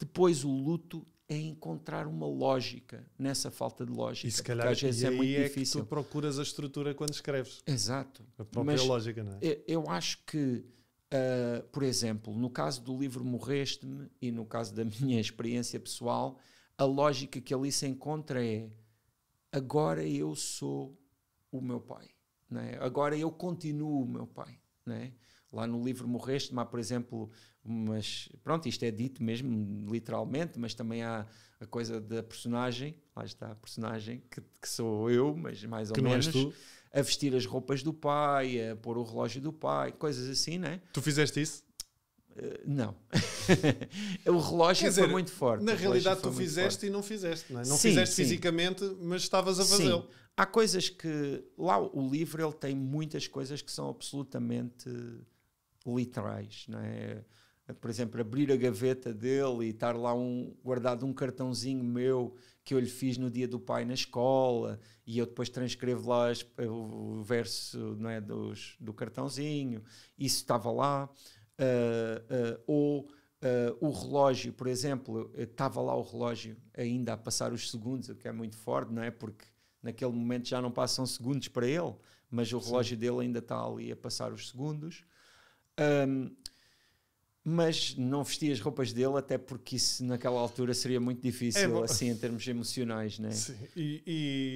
Depois o luto é encontrar uma lógica nessa falta de lógica. E se calhar às vezes é muito é difícil. tu procuras a estrutura quando escreves. Exato. A própria Mas lógica, não é? Eu acho que, uh, por exemplo, no caso do livro Morreste-me e no caso da minha experiência pessoal, a lógica que ali se encontra é agora eu sou o meu pai. Né? Agora eu continuo o meu pai. Né? Lá no livro Morreste-me há, por exemplo, mas pronto, isto é dito mesmo, literalmente, mas também há a coisa da personagem, lá está a personagem, que, que sou eu, mas mais ou que menos. A vestir as roupas do pai, a pôr o relógio do pai, coisas assim, não é Tu fizeste isso? Uh, não. o relógio dizer, foi muito forte. Na realidade, tu fizeste e não fizeste, não é? Não sim, fizeste sim. fisicamente, mas estavas a fazê-lo. Há coisas que. Lá o livro ele tem muitas coisas que são absolutamente literais, não é? por exemplo, abrir a gaveta dele e estar lá um, guardado um cartãozinho meu que eu lhe fiz no dia do pai na escola e eu depois transcrevo lá as, o verso não é, dos, do cartãozinho, isso estava lá. Uh, uh, ou uh, o relógio, por exemplo, estava lá o relógio ainda a passar os segundos, o que é muito forte, não é? Porque naquele momento já não passam segundos para ele, mas o relógio Sim. dele ainda está ali a passar os segundos. Um, mas não vestia as roupas dele, até porque isso naquela altura seria muito difícil, é assim, em termos emocionais, né? Sim, e,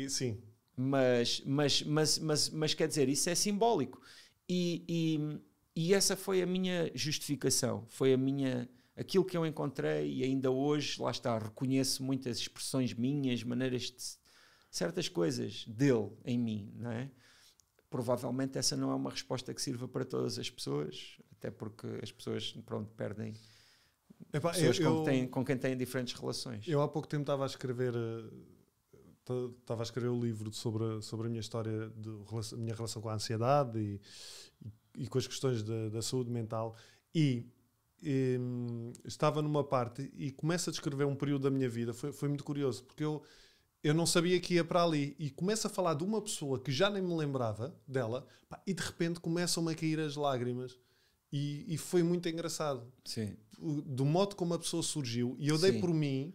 e, sim. Mas, mas, mas, mas, mas quer dizer, isso é simbólico. E, e, e, essa foi a minha justificação, foi a minha. Aquilo que eu encontrei e ainda hoje, lá está, reconheço muitas expressões minhas, maneiras de certas coisas dele em mim, não é? provavelmente essa não é uma resposta que sirva para todas as pessoas, até porque as pessoas, pronto, perdem pessoas eu, com, quem têm, com quem têm diferentes relações. Eu há pouco tempo estava a escrever eh, estava a escrever o um livro sobre a, sobre a minha história, de, a minha relação com a ansiedade e, e, e com as questões da, da saúde mental e, estava numa parte e começo a descrever um período da minha vida, foi, foi muito curioso, porque eu eu não sabia que ia para ali. E começo a falar de uma pessoa que já nem me lembrava dela, pá, e de repente começam-me a cair as lágrimas. E, e, foi muito engraçado. Sim. Do modo como a pessoa surgiu, e eu dei Sim. por mim,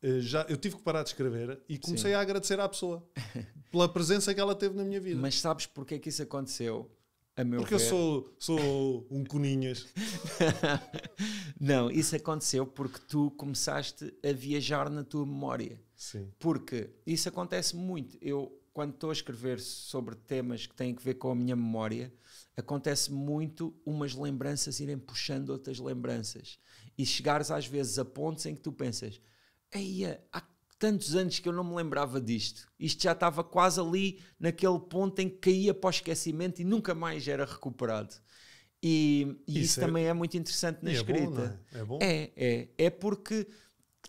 eh, já, eu tive que parar de escrever e comecei Sim. a agradecer à pessoa pela presença que ela teve na minha vida. Mas sabes porque é que isso aconteceu? porque ver. eu sou, sou um coninhas. Não, isso aconteceu porque tu começaste a viajar na tua memória. Sim. Porque isso acontece muito. Eu, quando estou a escrever sobre temas que têm a ver com a minha memória, acontece muito umas lembranças irem puxando outras lembranças. E chegares às vezes a pontos em que tu pensas: Eia, há tantos anos que eu não me lembrava disto. Isto já estava quase ali naquele ponto em que caía para o esquecimento e nunca mais era recuperado. E, e isso, isso é... também é muito interessante na e escrita. É bom, é? é bom. É, é. É porque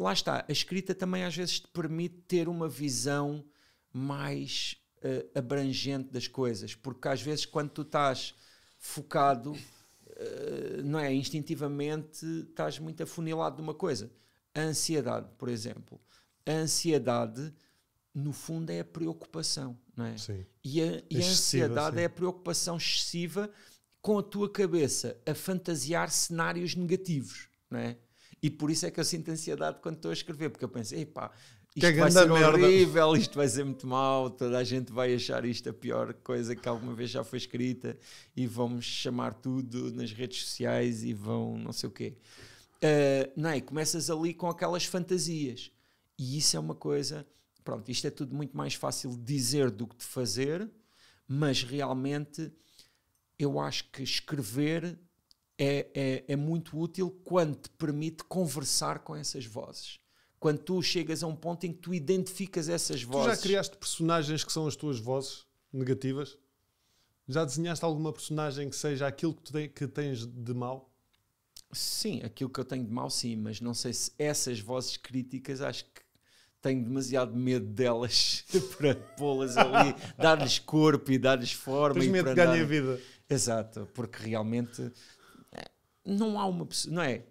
lá está, a escrita também às vezes te permite ter uma visão mais uh, abrangente das coisas, porque às vezes quando tu estás focado, uh, não é? Instintivamente estás muito afunilado de uma coisa. A ansiedade, por exemplo. A ansiedade, no fundo, é a preocupação, não é? Sim. E a, e a ansiedade sim. é a preocupação excessiva com a tua cabeça a fantasiar cenários negativos, não é? E por isso é que eu sinto ansiedade quando estou a escrever, porque eu penso, epá, isto que vai ser merda. horrível, isto vai ser muito mal, toda a gente vai achar isto a pior coisa que alguma vez já foi escrita e vão chamar tudo nas redes sociais e vão não sei o quê. Uh, não é? Começas ali com aquelas fantasias. E isso é uma coisa. Pronto, isto é tudo muito mais fácil de dizer do que de fazer, mas realmente eu acho que escrever é, é, é muito útil quando te permite conversar com essas vozes quando tu chegas a um ponto em que tu identificas essas vozes. Tu já criaste personagens que são as tuas vozes negativas? Já desenhaste alguma personagem que seja aquilo que, te, que tens de mal? Sim, aquilo que eu tenho de mal, sim, mas não sei se essas vozes críticas acho que tenho demasiado medo delas para pô-las ali, dar-lhes corpo e dar-lhes forma. Tens medo de ganhar vida. Exato, porque realmente não há uma pessoa, não é?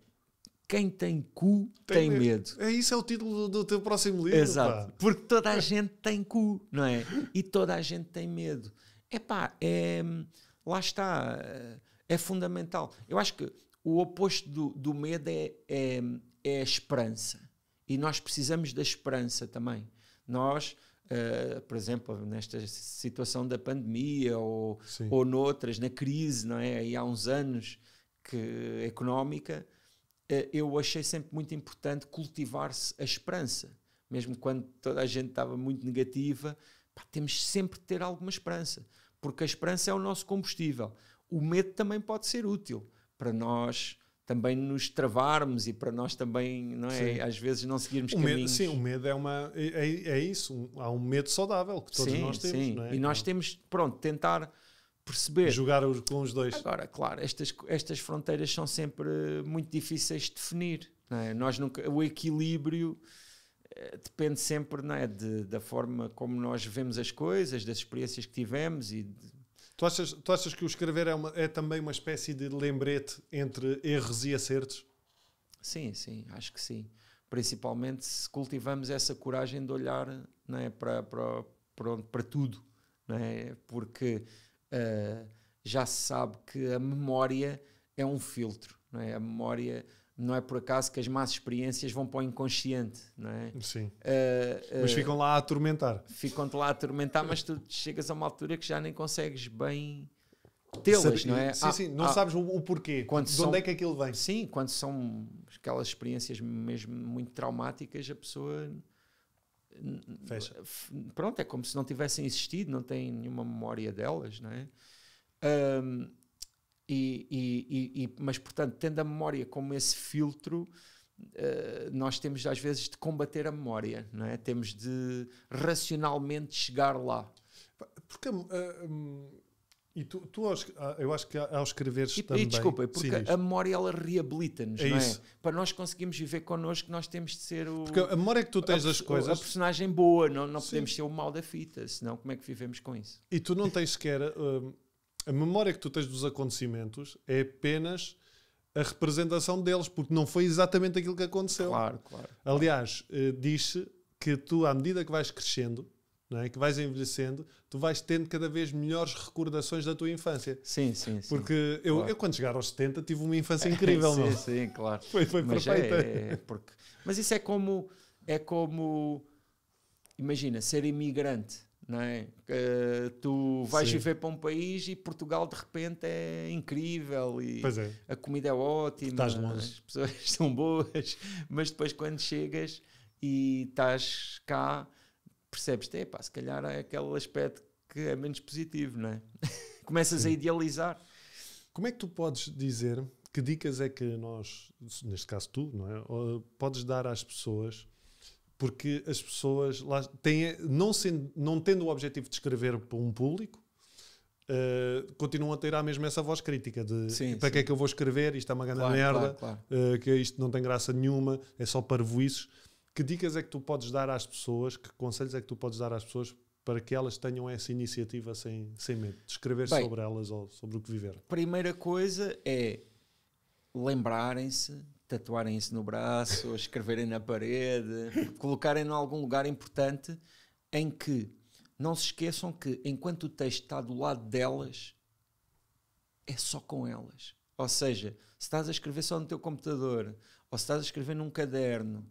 Quem tem cu tem, tem medo. medo. É isso é o título do, do teu próximo livro. Exato. Pá. Porque toda a gente tem cu, não é? E toda a gente tem medo. Epá, é lá está. É fundamental. Eu acho que o oposto do, do medo é, é, é a esperança. E nós precisamos da esperança também. Nós, uh, por exemplo, nesta situação da pandemia ou, ou noutras, na crise, não é? E há uns anos que, económica, eh, eu achei sempre muito importante cultivar-se a esperança. Mesmo quando toda a gente estava muito negativa, pá, temos sempre de ter alguma esperança, porque a esperança é o nosso combustível. O medo também pode ser útil para nós também nos travarmos e para nós também, não é? Sim. Às vezes não seguirmos o caminhos. Medo, sim, o medo é uma é, é, é isso, um, há um medo saudável que todos sim, nós temos, é? E nós então temos, pronto, tentar perceber. Jogar com os dois. Agora, claro, estas, estas fronteiras são sempre muito difíceis de definir. Não é? Nós nunca, o equilíbrio eh, depende sempre não é? De, da forma como nós vemos as coisas, das experiências que tivemos e de, Tu achas, tu achas que o escrever é, uma, é, também uma espécie de lembrete entre erros e acertos? Sim, sim, acho que sim. Principalmente se cultivamos essa coragem de olhar é, para, para, para, para, tudo, é? porque uh, já se sabe que a memória é um filtro, não é? A memória não é por acaso que as más experiências vão para o inconsciente, não é? Sim. Uh, uh, mas ah, ficam lá a atormentar. Ficam-te lá a atormentar, mas tu chegas a uma altura que já nem consegues bem tê-las, não é? Sim, há, sim, não há, sabes o, o porquê, quando de são, onde é que aquilo vem. Sim, quando são aquelas experiências mesmo muito traumáticas, a pessoa Fecha. Pronto, é como se não tivessem existido, não têm nenhuma memória delas, não é? Um, e, e, e, mas, portanto, tendo a memória como esse filtro, Uh, nós temos às vezes de combater a memória, não é? Temos de racionalmente chegar lá. Porque uh, um, e tu, tu ah, eu acho que ao escreveres e, também... E desculpa, porque sim, a memória ela reabilita-nos, é não é? isso. é? Para nós conseguirmos viver connosco, nós temos de ser o... Porque a memória que tu tens a, das coisas... A personagem boa, não, não podemos ser o mal da fita, senão como é que vivemos com isso? E tu não tens sequer... Uh, a memória que tu tens dos acontecimentos é apenas a representação deles, porque não foi exatamente aquilo que aconteceu. Claro, claro. Aliás, uh, diz-se que tu, à medida que vais crescendo não é? que vais envelhecendo, tu vais tendo cada vez melhores recordações da tua infância. Sim, sim, sim. Porque eu, claro. eu quando chegar aos 70 tive uma infância incrível, não? É? Sim, claro. Foi, foi mas é, perfeita. É, é porque... Mas isso é como, é como, imagina, ser imigrante, não é? Uh, tu vais sim. viver para um país e Portugal de repente é incrível e é. a comida é ótima, as pessoas são boas, mas depois quando chegas e estás cá percebes-te, é pá, se calhar é aquele aspecto que é menos positivo, não é? Começas Sim. a idealizar. Como é que tu podes dizer que dicas é que nós, neste caso tu, não é? Ou podes dar às pessoas porque as pessoas lá têm, não, sendo, não tendo o objetivo de escrever para um público, uh, continuam a ter à mesma essa voz crítica de sim, para sim. que é que eu vou escrever, isto é uma grande claro, merda, claro, claro. Uh, que isto não tem graça nenhuma, é só para parvoices. Que dicas é que tu podes dar às pessoas, que conselhos é que tu podes dar às pessoas para que elas tenham essa iniciativa sem, sem medo? De escrever Bem, sobre elas ou sobre o que viver? Primeira coisa é lembrarem-se, tatuarem-se no braço, ou escreverem na parede, colocarem em algum lugar importante em que não se esqueçam que enquanto o texto está do lado delas, é só com elas. Ou seja, se estás a escrever só no teu computador, ou se estás a escrever num caderno,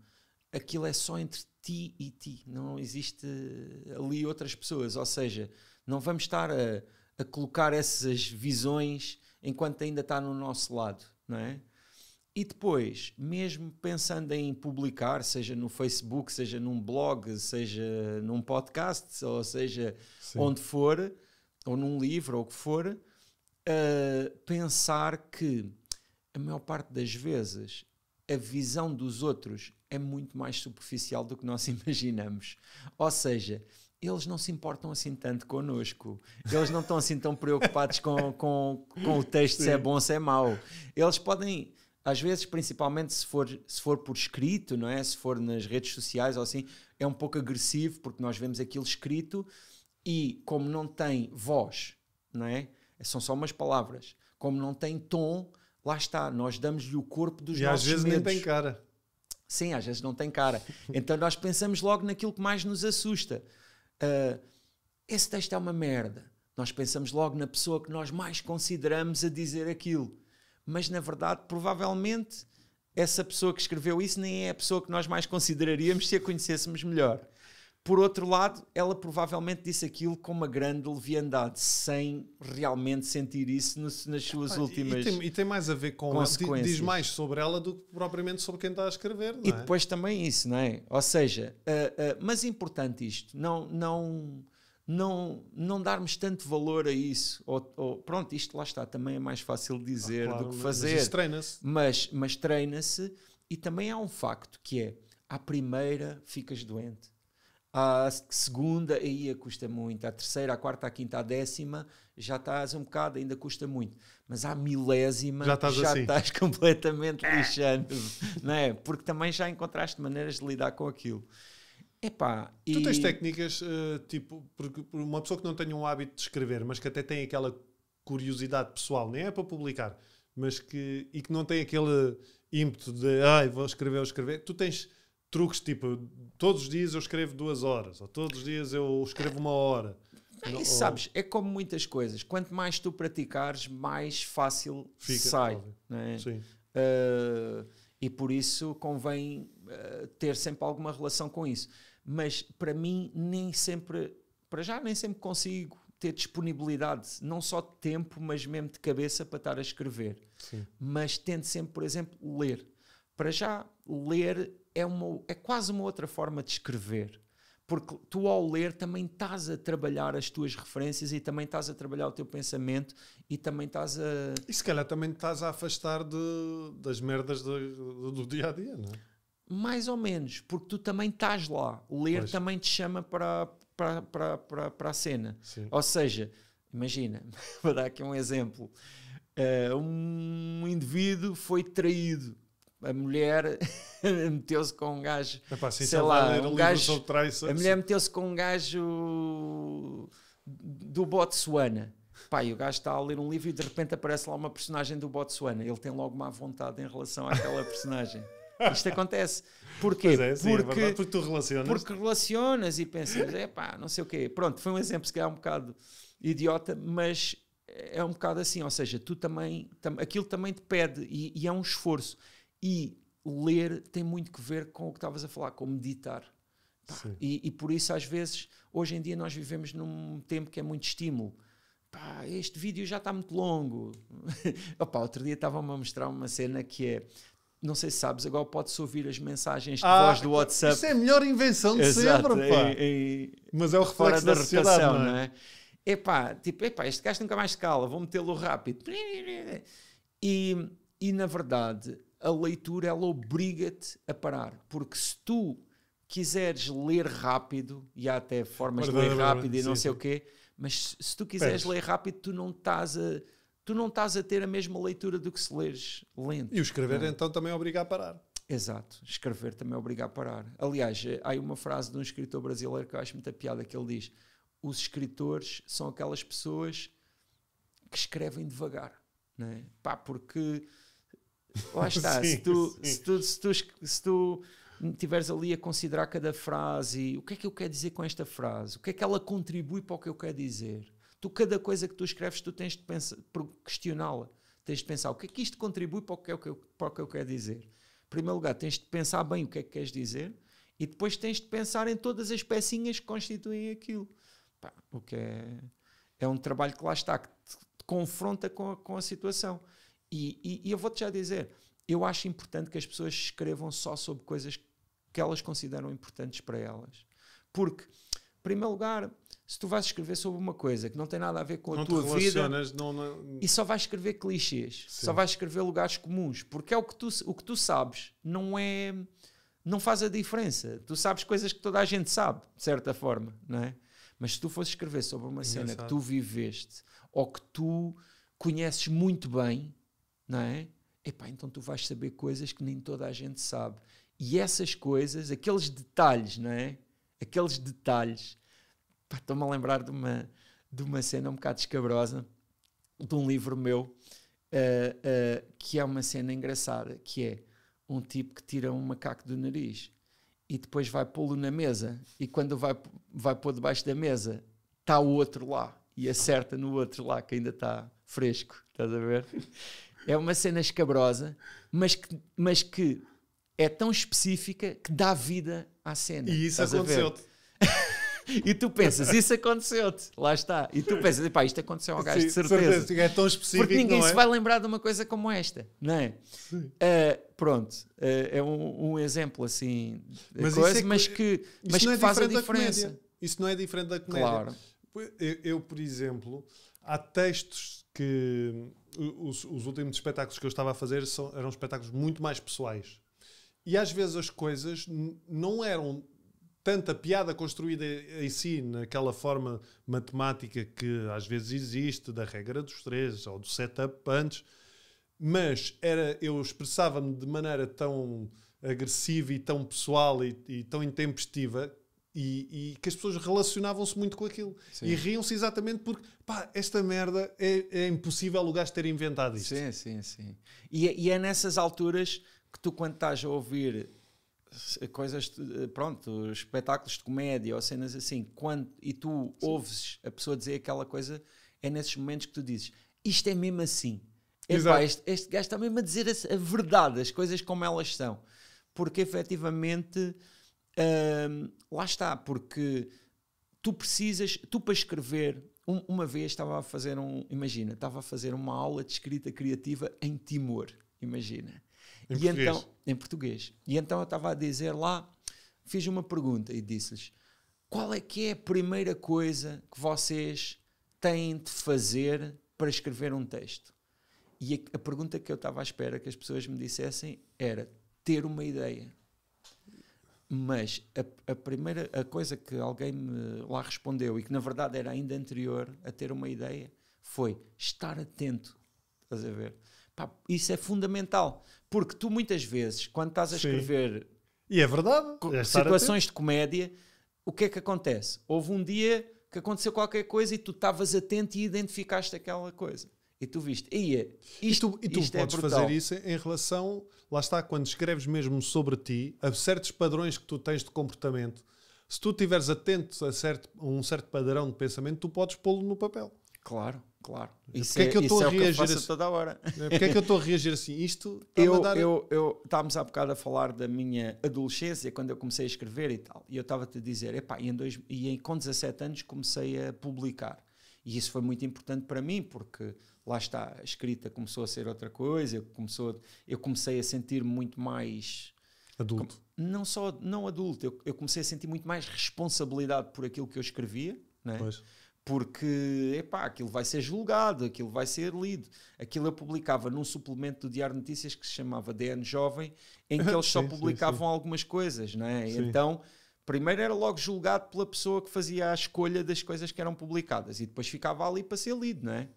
aquilo é só entre ti e ti, não existe ali outras pessoas, ou seja, não vamos estar a, a colocar essas visões enquanto ainda está no nosso lado, não é? E depois, mesmo pensando em publicar, seja no Facebook, seja num blog, seja num podcast, ou seja, Sim. onde for, ou num livro, ou o que for, uh, pensar que a maior parte das vezes a visão dos outros é muito mais superficial do que nós imaginamos. Ou seja, eles não se importam assim tanto connosco. Eles não estão assim tão preocupados com, com, com o texto Sim. se é bom, se é mau. Eles podem, às vezes, principalmente se for, se for por escrito, não é? Se for nas redes sociais ou assim, é um pouco agressivo porque nós vemos aquilo escrito e como não tem voz, não é? São só umas palavras. Como não tem tom, lá está, nós damos-lhe o corpo dos e nossos medos. E às vezes medos. nem tem cara. Sim, às vezes não tem cara. Então nós pensamos logo naquilo que mais nos assusta. Uh, esse texto é uma merda. Nós pensamos logo na pessoa que nós mais consideramos a dizer aquilo. Mas na verdade, provavelmente, essa pessoa que escreveu isso nem é a pessoa que nós mais consideraríamos se a conhecêssemos melhor. Por outro lado, ela provavelmente disse aquilo com uma grande leviandade, sem realmente sentir isso nas suas últimas. E tem, e tem, mais a ver com consequências. diz mais sobre ela do que propriamente sobre quem está a escrever. e é? depois também isso, não é? Ou seja, uh, uh, mas importante isto, não, não, não, não darmos tanto valor a isso. Ou, ou, pronto, isto lá está, também é mais fácil ah, dizer ah, claro, do que fazer. Mas treina-se. Mas, mas treina-se, e também há um facto que é: à primeira ficas doente a segunda aí custa muito. A terceira, a quarta, a quinta, a décima, já estás um bocado, ainda custa muito. Mas à milésima já estás, já assim. estás completamente lixando, não é? Porque também já encontraste maneiras de lidar com aquilo. Epá, tu e... tens técnicas, eh, tipo, porque uma pessoa que não tenha um hábito de escrever, mas que até tem aquela curiosidade pessoal, nem é para publicar, mas que, e que não tem aquele ímpeto de, ai, ah, vou escrever, vou escrever, tu tens truques tipo, todos os dias eu escrevo duas horas, ou todos os dias eu escrevo uma hora. E é sabes, é como muitas coisas, quanto mais tu praticares, mais fácil Fica, sai. Né? Sim. Uh, e por isso convém uh, ter sempre alguma relação com isso. Mas para mim, nem sempre, para já, nem sempre consigo ter disponibilidade, não só de tempo, mas mesmo de cabeça para estar a escrever. Sim. Mas tento sempre, por exemplo, ler. Para já, ler é, uma, é quase uma outra forma de escrever. Porque tu, ao ler, também estás a trabalhar as tuas referências e também estás a trabalhar o teu pensamento e também estás a. E se calhar também estás a afastar de, das merdas do, do dia a dia, não é? Mais ou menos, porque tu também estás lá. Ler pois. também te chama para, para, para, para, para a cena. Sim. Ou seja, imagina, vou dar aqui um exemplo. Uh, um indivíduo foi traído a mulher meteu-se com um gajo. Epá, sei tá lá, um gajo, a mulher meteu-se com um gajo do Botsuana. Pá, e o gajo está a ler um livro e de repente aparece lá uma personagem do Botsuana. Ele tem logo má vontade em relação àquela personagem. Isto acontece. Porquê? É, sim, porque, é verdade, porque tu relacionas. Porque relacionas e pensas, é pá, não sei o quê. Pronto, foi um exemplo, se calhar um bocado idiota, mas é um bocado assim. Ou seja, tu também, tam, aquilo também te pede e, e é um esforço. E ler tem muito que ver com o que estavas a falar, com meditar. Pá, e, e, por isso, às vezes, hoje em dia, nós vivemos num tempo que é muito estímulo. Pá, este vídeo já está muito longo. Opa, outro dia estava-me a mostrar uma cena que é não sei se sabes, agora podes ouvir as mensagens de ah, voz do WhatsApp. Isso é a melhor invenção de Exato, sempre, pá. Mas é o reflexo da, da rotação, não é? É pá, tipo, epá, este gajo nunca mais cala, vou metê-lo rápido. E, e na verdade, a leitura ela obriga-te a parar, porque se tu quiseres ler rápido, e há até formas Perdão, de ler rápido e não sim. sei o quê, mas se tu quiseres ler rápido, tu não estás a tu não estás a ter a mesma leitura do que se leres lento. E o escrever não. É? então também obriga a parar. Exato, escrever também obriga a parar. Aliás, eh, há aí uma frase de um escritor brasileiro que eu acho muita piada que ele diz: os escritores são aquelas pessoas que escrevem devagar, não é? Pá, porque Lá está, sim, se, tu, se, tu, se, tu, se, tu, tiveres ali a considerar cada frase, o que é que eu quero dizer com esta frase, o que é que ela contribui para o que eu quero dizer. Tu, cada coisa que tu escreves, tu tens de pensar, questioná-la, tens de pensar o que é que isto contribui para o que, é que eu, para o que eu quero dizer. Em primeiro lugar, tens de pensar bem o que é que queres dizer e depois tens de pensar em todas as pecinhas que constituem aquilo. Pá, o que é, é um trabalho que lá está, que te confronta com a, com a situação. E, e, e eu vou-te já dizer, eu acho importante que as pessoas escrevam só sobre coisas que elas consideram importantes para elas. Porque, em primeiro lugar, se tu vais escrever sobre uma coisa que não tem nada a ver com a não tua vida não, não... e só vais escrever clichês, Sim. só vais escrever lugares comuns, porque é o que tu, o que tu sabes, não é não faz a diferença. Tu sabes coisas que toda a gente sabe, de certa forma, não é? Mas se tu fores escrever sobre uma cena que tu viveste ou que tu conheces muito bem, não é? Epá, então tu vais saber coisas que nem toda a gente sabe. E essas coisas, aqueles detalhes, não é? Aqueles detalhes. Estou-me a lembrar de uma, de uma cena um bocado escabrosa, de um livro meu, uh, uh, que é uma cena engraçada, que é um tipo que tira um macaco do nariz e depois vai pô-lo na mesa. E quando vai, vai pôr debaixo da mesa, está o outro lá e acerta no outro lá que ainda está fresco, estás a ver? É uma cena escabrosa, mas que, mas que é tão específica que dá vida à cena. E isso aconteceu-te. e tu pensas, isso aconteceu-te, lá está. E tu pensas, pá, isto aconteceu ao gajo, de certeza. certeza. É tão específico. Porque ninguém é? se vai lembrar de uma coisa como esta, não é? Uh, pronto, uh, é um, um, exemplo assim, mas, coisa, é que, mas que, é mas que é faz a diferença. Isso não é diferente da comédia. Claro. Eu, eu, por exemplo, há textos que os, os, últimos espetáculos que eu estava a fazer são, eram espetáculos muito mais pessoais. E às vezes as coisas não eram tanta piada construída em si, naquela forma matemática que às vezes existe, da regra dos três ou do setup antes, mas era, eu expressava-me de maneira tão agressiva e tão pessoal e, e tão intempestiva e, e, que as pessoas relacionavam-se muito com aquilo sim. e riam-se exatamente porque pá, esta merda é, é, impossível o gajo ter inventado isto. Sim, sim, sim. E, é, e, é nessas alturas que tu, quando estás a ouvir coisas, eh, pronto, espetáculos de comédia ou cenas assim, quando, e tu sim. ouves a pessoa dizer aquela coisa, é nesses momentos que tu dizes isto é mesmo assim. Epá, este, este gajo está mesmo a dizer a, a verdade, as coisas como elas são, porque efetivamente lá está, porque tu precisas, tu para escrever, um, uma vez estava a fazer um, imagina, estava a fazer uma aula de escrita criativa em Timor, imagina. Em e português. então, em português. E então eu estava a dizer lá, fiz uma pergunta e disse-lhes: qual é que é a primeira coisa que vocês têm de fazer para escrever um texto? E a, a pergunta que eu estava à espera que as pessoas me dissessem era ter uma ideia mas a, a, primeira a coisa que alguém me lá respondeu e que na verdade era ainda anterior a ter uma ideia foi estar atento. Estás a ver? Pá, isso é fundamental. Porque tu muitas vezes, quando estás a escrever Sim. e é verdade, é situações de comédia, o que é que acontece? Houve um dia que aconteceu qualquer coisa e tu estavas atento e identificaste aquela coisa e tu viste, ia, isto, e tu, e tu podes é fazer isso em relação, lá está, quando escreves mesmo sobre ti, a certos padrões que tu tens de comportamento, se tu estiveres atento a, certo, a um certo padrão de pensamento, tu podes pô-lo no papel. Claro, claro. É isso porque é, é, assim? é que eu estou é a reagir assim? toda hora. Porque é que eu estou a reagir assim? Isto eu, a dar... eu, eu estávamos há bocado a falar da minha adolescência, quando eu comecei a escrever e tal. E eu estava-te a dizer, epá, e, em dois, e em, com 17 anos comecei a publicar. E isso foi muito importante para mim, porque lá está, a escrita começou a ser outra coisa, começou, a, eu comecei a sentir muito mais adulto. Com, não só não adulto, eu, eu, comecei a sentir muito mais responsabilidade por aquilo que eu escrevia, não é? Pois. Porque, epá, aquilo vai ser julgado, aquilo vai ser lido. Aquilo eu publicava num suplemento do Diário de Notícias que se chamava DN Jovem, em que eles só sim, publicavam sim, sim. algumas coisas, não é? Então, primeiro era logo julgado pela pessoa que fazia a escolha das coisas que eram publicadas e depois ficava ali para ser lido, não é?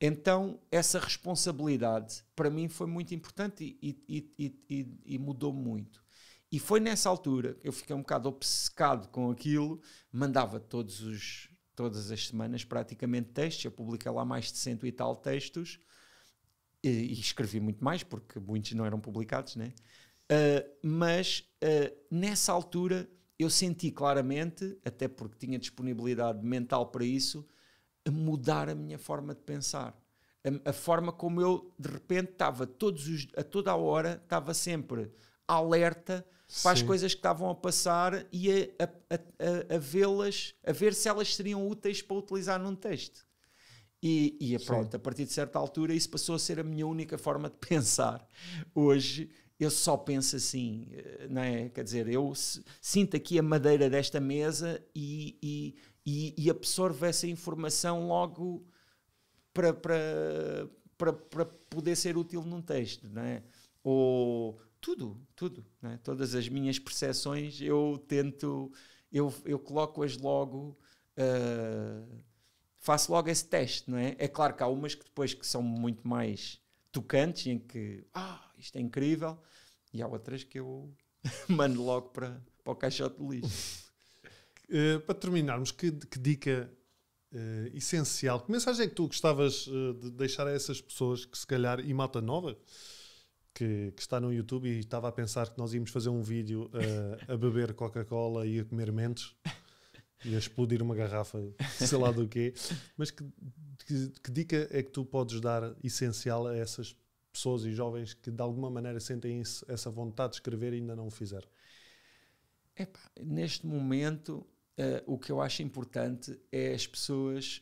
Então, essa responsabilidade para mim foi muito importante e, e, e, e mudou muito. E foi nessa altura que eu fiquei um bocado obcecado com aquilo, mandava todos os, todas as semanas praticamente textos, eu publiquei lá mais de cento e tal textos e, e escrevi muito mais porque muitos não eram publicados, né? Uh, mas uh, nessa altura eu senti claramente, até porque tinha disponibilidade mental para isso, a mudar a minha forma de pensar. A, a forma como eu, de repente, estava todos a toda a hora, estava sempre alerta para as coisas que estavam a passar e a, a, a vê-las, a ver se elas seriam úteis para utilizar num texto. E, e é pronto, a partir de certa altura isso passou a ser a minha única forma de pensar. Hoje eu só penso assim, eh, não é? Quer dizer, eu sinto aqui a madeira desta mesa e, e, e, e absorve essa informação logo para, para, para, para poder ser útil num texto, não é? Ou tudo, tudo, é? todas as minhas percepções eu tento, eu, eu coloco-as logo, uh, faço logo esse teste, não é? É claro que há umas que depois que são muito mais tocantes, em que, ah, isto é incrível, e há outras que eu mando logo para, para o caixote de lixo. Eh, para terminarmos, que, que dica uh, essencial, que mensagem é que tu gostavas uh, de deixar a essas pessoas que se calhar, e malta nova, que, que, está no YouTube e estava a pensar que nós íamos fazer um vídeo a beber Coca-Cola e a comer mentes e a explodir uma garrafa, sei lá do quê, mas que, que, que dica é que tu podes dar essencial a essas pessoas e jovens que de alguma maneira sentem essa vontade de escrever e ainda não o fizeram? Epá, neste momento uh, o que eu acho importante é as pessoas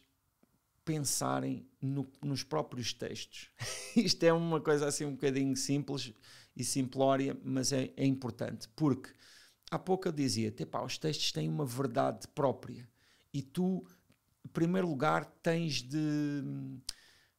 pensarem no, nos próprios textos. Isto é uma coisa assim um bocadinho simples e simplória, mas é, é importante, porque há pouco eu dizia, epá, os textos têm uma verdade própria e tu, em primeiro lugar, tens de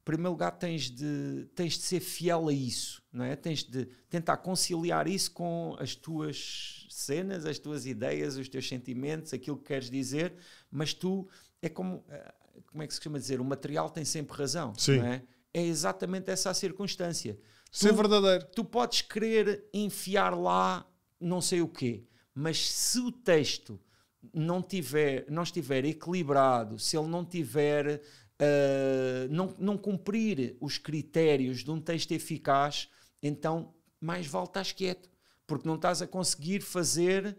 primeiro lugar tens de, tens de ser fiel a isso, não é? Tens de tentar conciliar isso com as tuas cenas, as tuas ideias, os teus sentimentos, aquilo que queres dizer, mas tu é como eh, como é que se chama dizer, o material tem sempre razão, Sim. não é? É exatamente essa a circunstância. Ser tu, verdadeiro. Tu podes querer enfiar lá não sei o quê, mas se o texto não tiver, não estiver equilibrado, se ele não tiver uh, não, não cumprir os critérios de um texto eficaz, então mais vale estás quieto, porque não estás a conseguir fazer,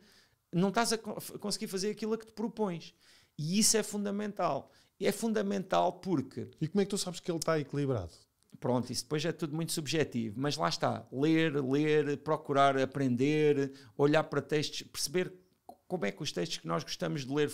não estás a conseguir fazer aquilo a que te propões. E isso é fundamental. É fundamental porque. E como é que tu sabes que ele está equilibrado? Pronto, isso depois é tudo muito subjetivo, mas lá está. Ler, ler, procurar aprender, olhar para textos, perceber como é que os textos que nós gostamos de ler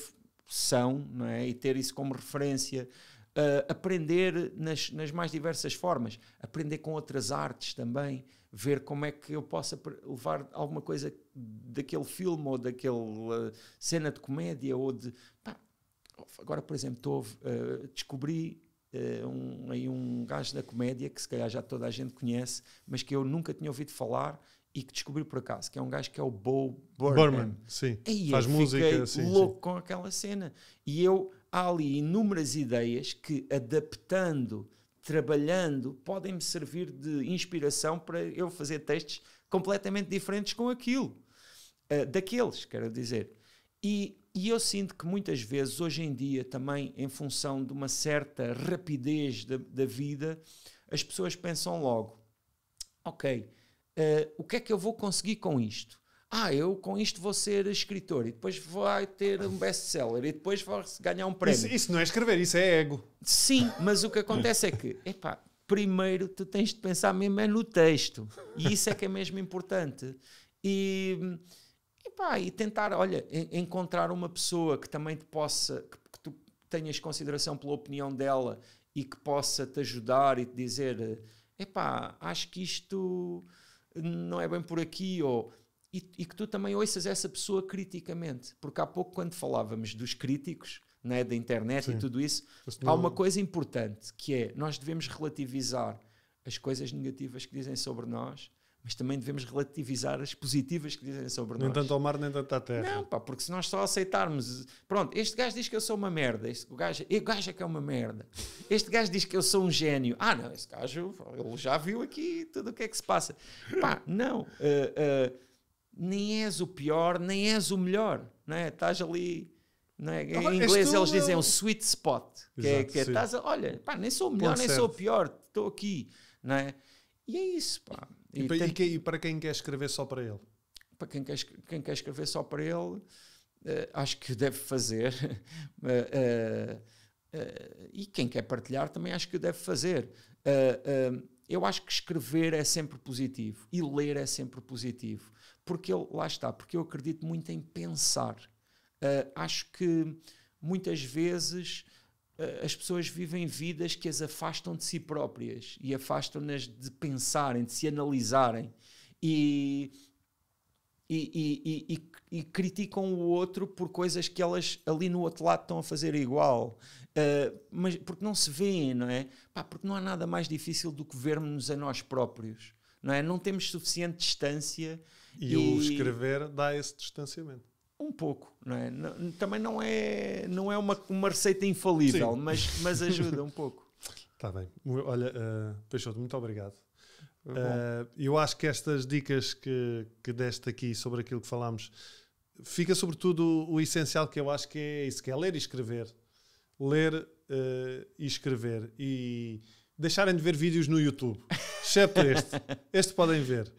são, não é? E ter isso como referência. Uh, aprender nas, nas, mais diversas formas, aprender com outras artes também, ver como é que eu possa levar alguma coisa daquele filme ou daquela eh, cena de comédia ou de. Pá, agora, por exemplo, tô, uh, eh, descobri um, aí um gajo da comédia que se calhar já toda a gente conhece, mas que eu nunca tinha ouvido falar e que descobri por acaso, que é um gajo que é o Bo Burman, Borman, sim. E Faz música, sim, louco sim. com aquela cena. E eu há ali inúmeras ideias que, adaptando, trabalhando, podem me servir de inspiração para eu fazer textos completamente diferentes com aquilo. Uh, daqueles, quero dizer. E, e, eu sinto que muitas vezes, hoje em dia, também em função de uma certa rapidez da, da vida, as pessoas pensam logo: ok, uh, o que é que eu vou conseguir com isto? ah, eu com isto vou ser escritor e depois vai ter um best-seller e depois vai ganhar um prémio. Isso, isso, não é escrever, isso é ego. Sim, mas o que acontece é que, epá, primeiro tu tens de pensar mesmo é no texto e isso é que é mesmo importante. E, epá, e tentar, olha, encontrar uma pessoa que também te possa, que, que tu tenhas consideração pela opinião dela e que possa te ajudar e te dizer, epá, acho que isto não é bem por aqui ou e, e, que tu também ouças essa pessoa criticamente. Porque há pouco, quando falávamos dos críticos, né, da internet Sim. e tudo isso, há uma coisa importante que é nós devemos relativizar as coisas negativas que dizem sobre nós, mas também devemos relativizar as positivas que dizem sobre nem nós. Nem tanto ao mar, nem tanto à terra. Não, pá, porque se nós só aceitarmos. Pronto, este gajo diz que eu sou uma merda. Este o gajo, o gajo é que é uma merda. Este gajo diz que eu sou um gênio. Ah, não, este gajo, ele já viu aqui tudo o que é que se passa. Pá, não. Uh, uh, nem és o pior, nem és o melhor, não é? Estás ali. Não é? Em ah, inglês eles dizem um sweet spot, que é- Exato, é que estás a, olha, pá, nem sou o melhor, Ponto nem certo. sou o pior, estou aqui, não é? E é isso, pá. E, e, para, tem... e, que, e, para quem quer escrever só para ele? Para quem quer, quem quer escrever só para ele, uh, acho que deve fazer. uh, uh, e quem quer partilhar também acho que deve fazer. eu acho que escrever é sempre positivo e ler é sempre positivo porque eu, lá está, porque eu acredito muito em pensar. Uh, acho que muitas vezes uh, as pessoas vivem vidas que as afastam de si próprias e afastam-nas de pensarem, de se analisarem e, e, e, e, criticam o outro por coisas que elas ali no outro lado estão a fazer igual. Uh, mas porque não se vêem, não é? Pá, porque não há nada mais difícil do que vermos-nos a nós próprios, não é? Não temos suficiente distância e, e o escrever dá esse distanciamento. Um pouco, não é? Não, também não é, não é uma, uma receita infalível, mas, mas ajuda um pouco. Está bem. Olha, uh, Peixoto, muito obrigado. Uh, eu acho que estas dicas que, que deste aqui sobre aquilo que falámos fica sobretudo o, o essencial que eu acho que é isso, que é ler e escrever. Ler uh, e escrever. E deixarem de ver vídeos no YouTube. Exceto este. Este podem ver.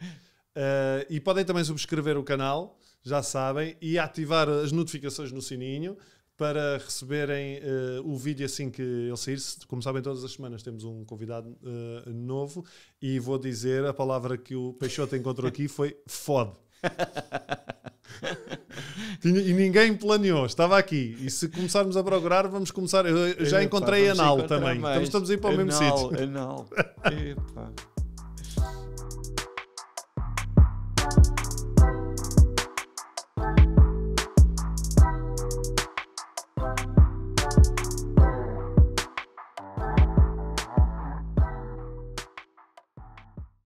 Uh, e podem também subscrever o canal, já sabem, e ativar as notificações no sininho para receberem uh, o vídeo assim que ele sair. Como sabem, todas as semanas temos um convidado uh, novo e vou dizer a palavra que o Peixoto encontrou aqui foi fode. e ninguém planeou, estava aqui. E se começarmos a procurar, vamos começar. Eu, já encontrei Epa, anal também. estamos a ir para o anal, mesmo sítio. Anal, Epa.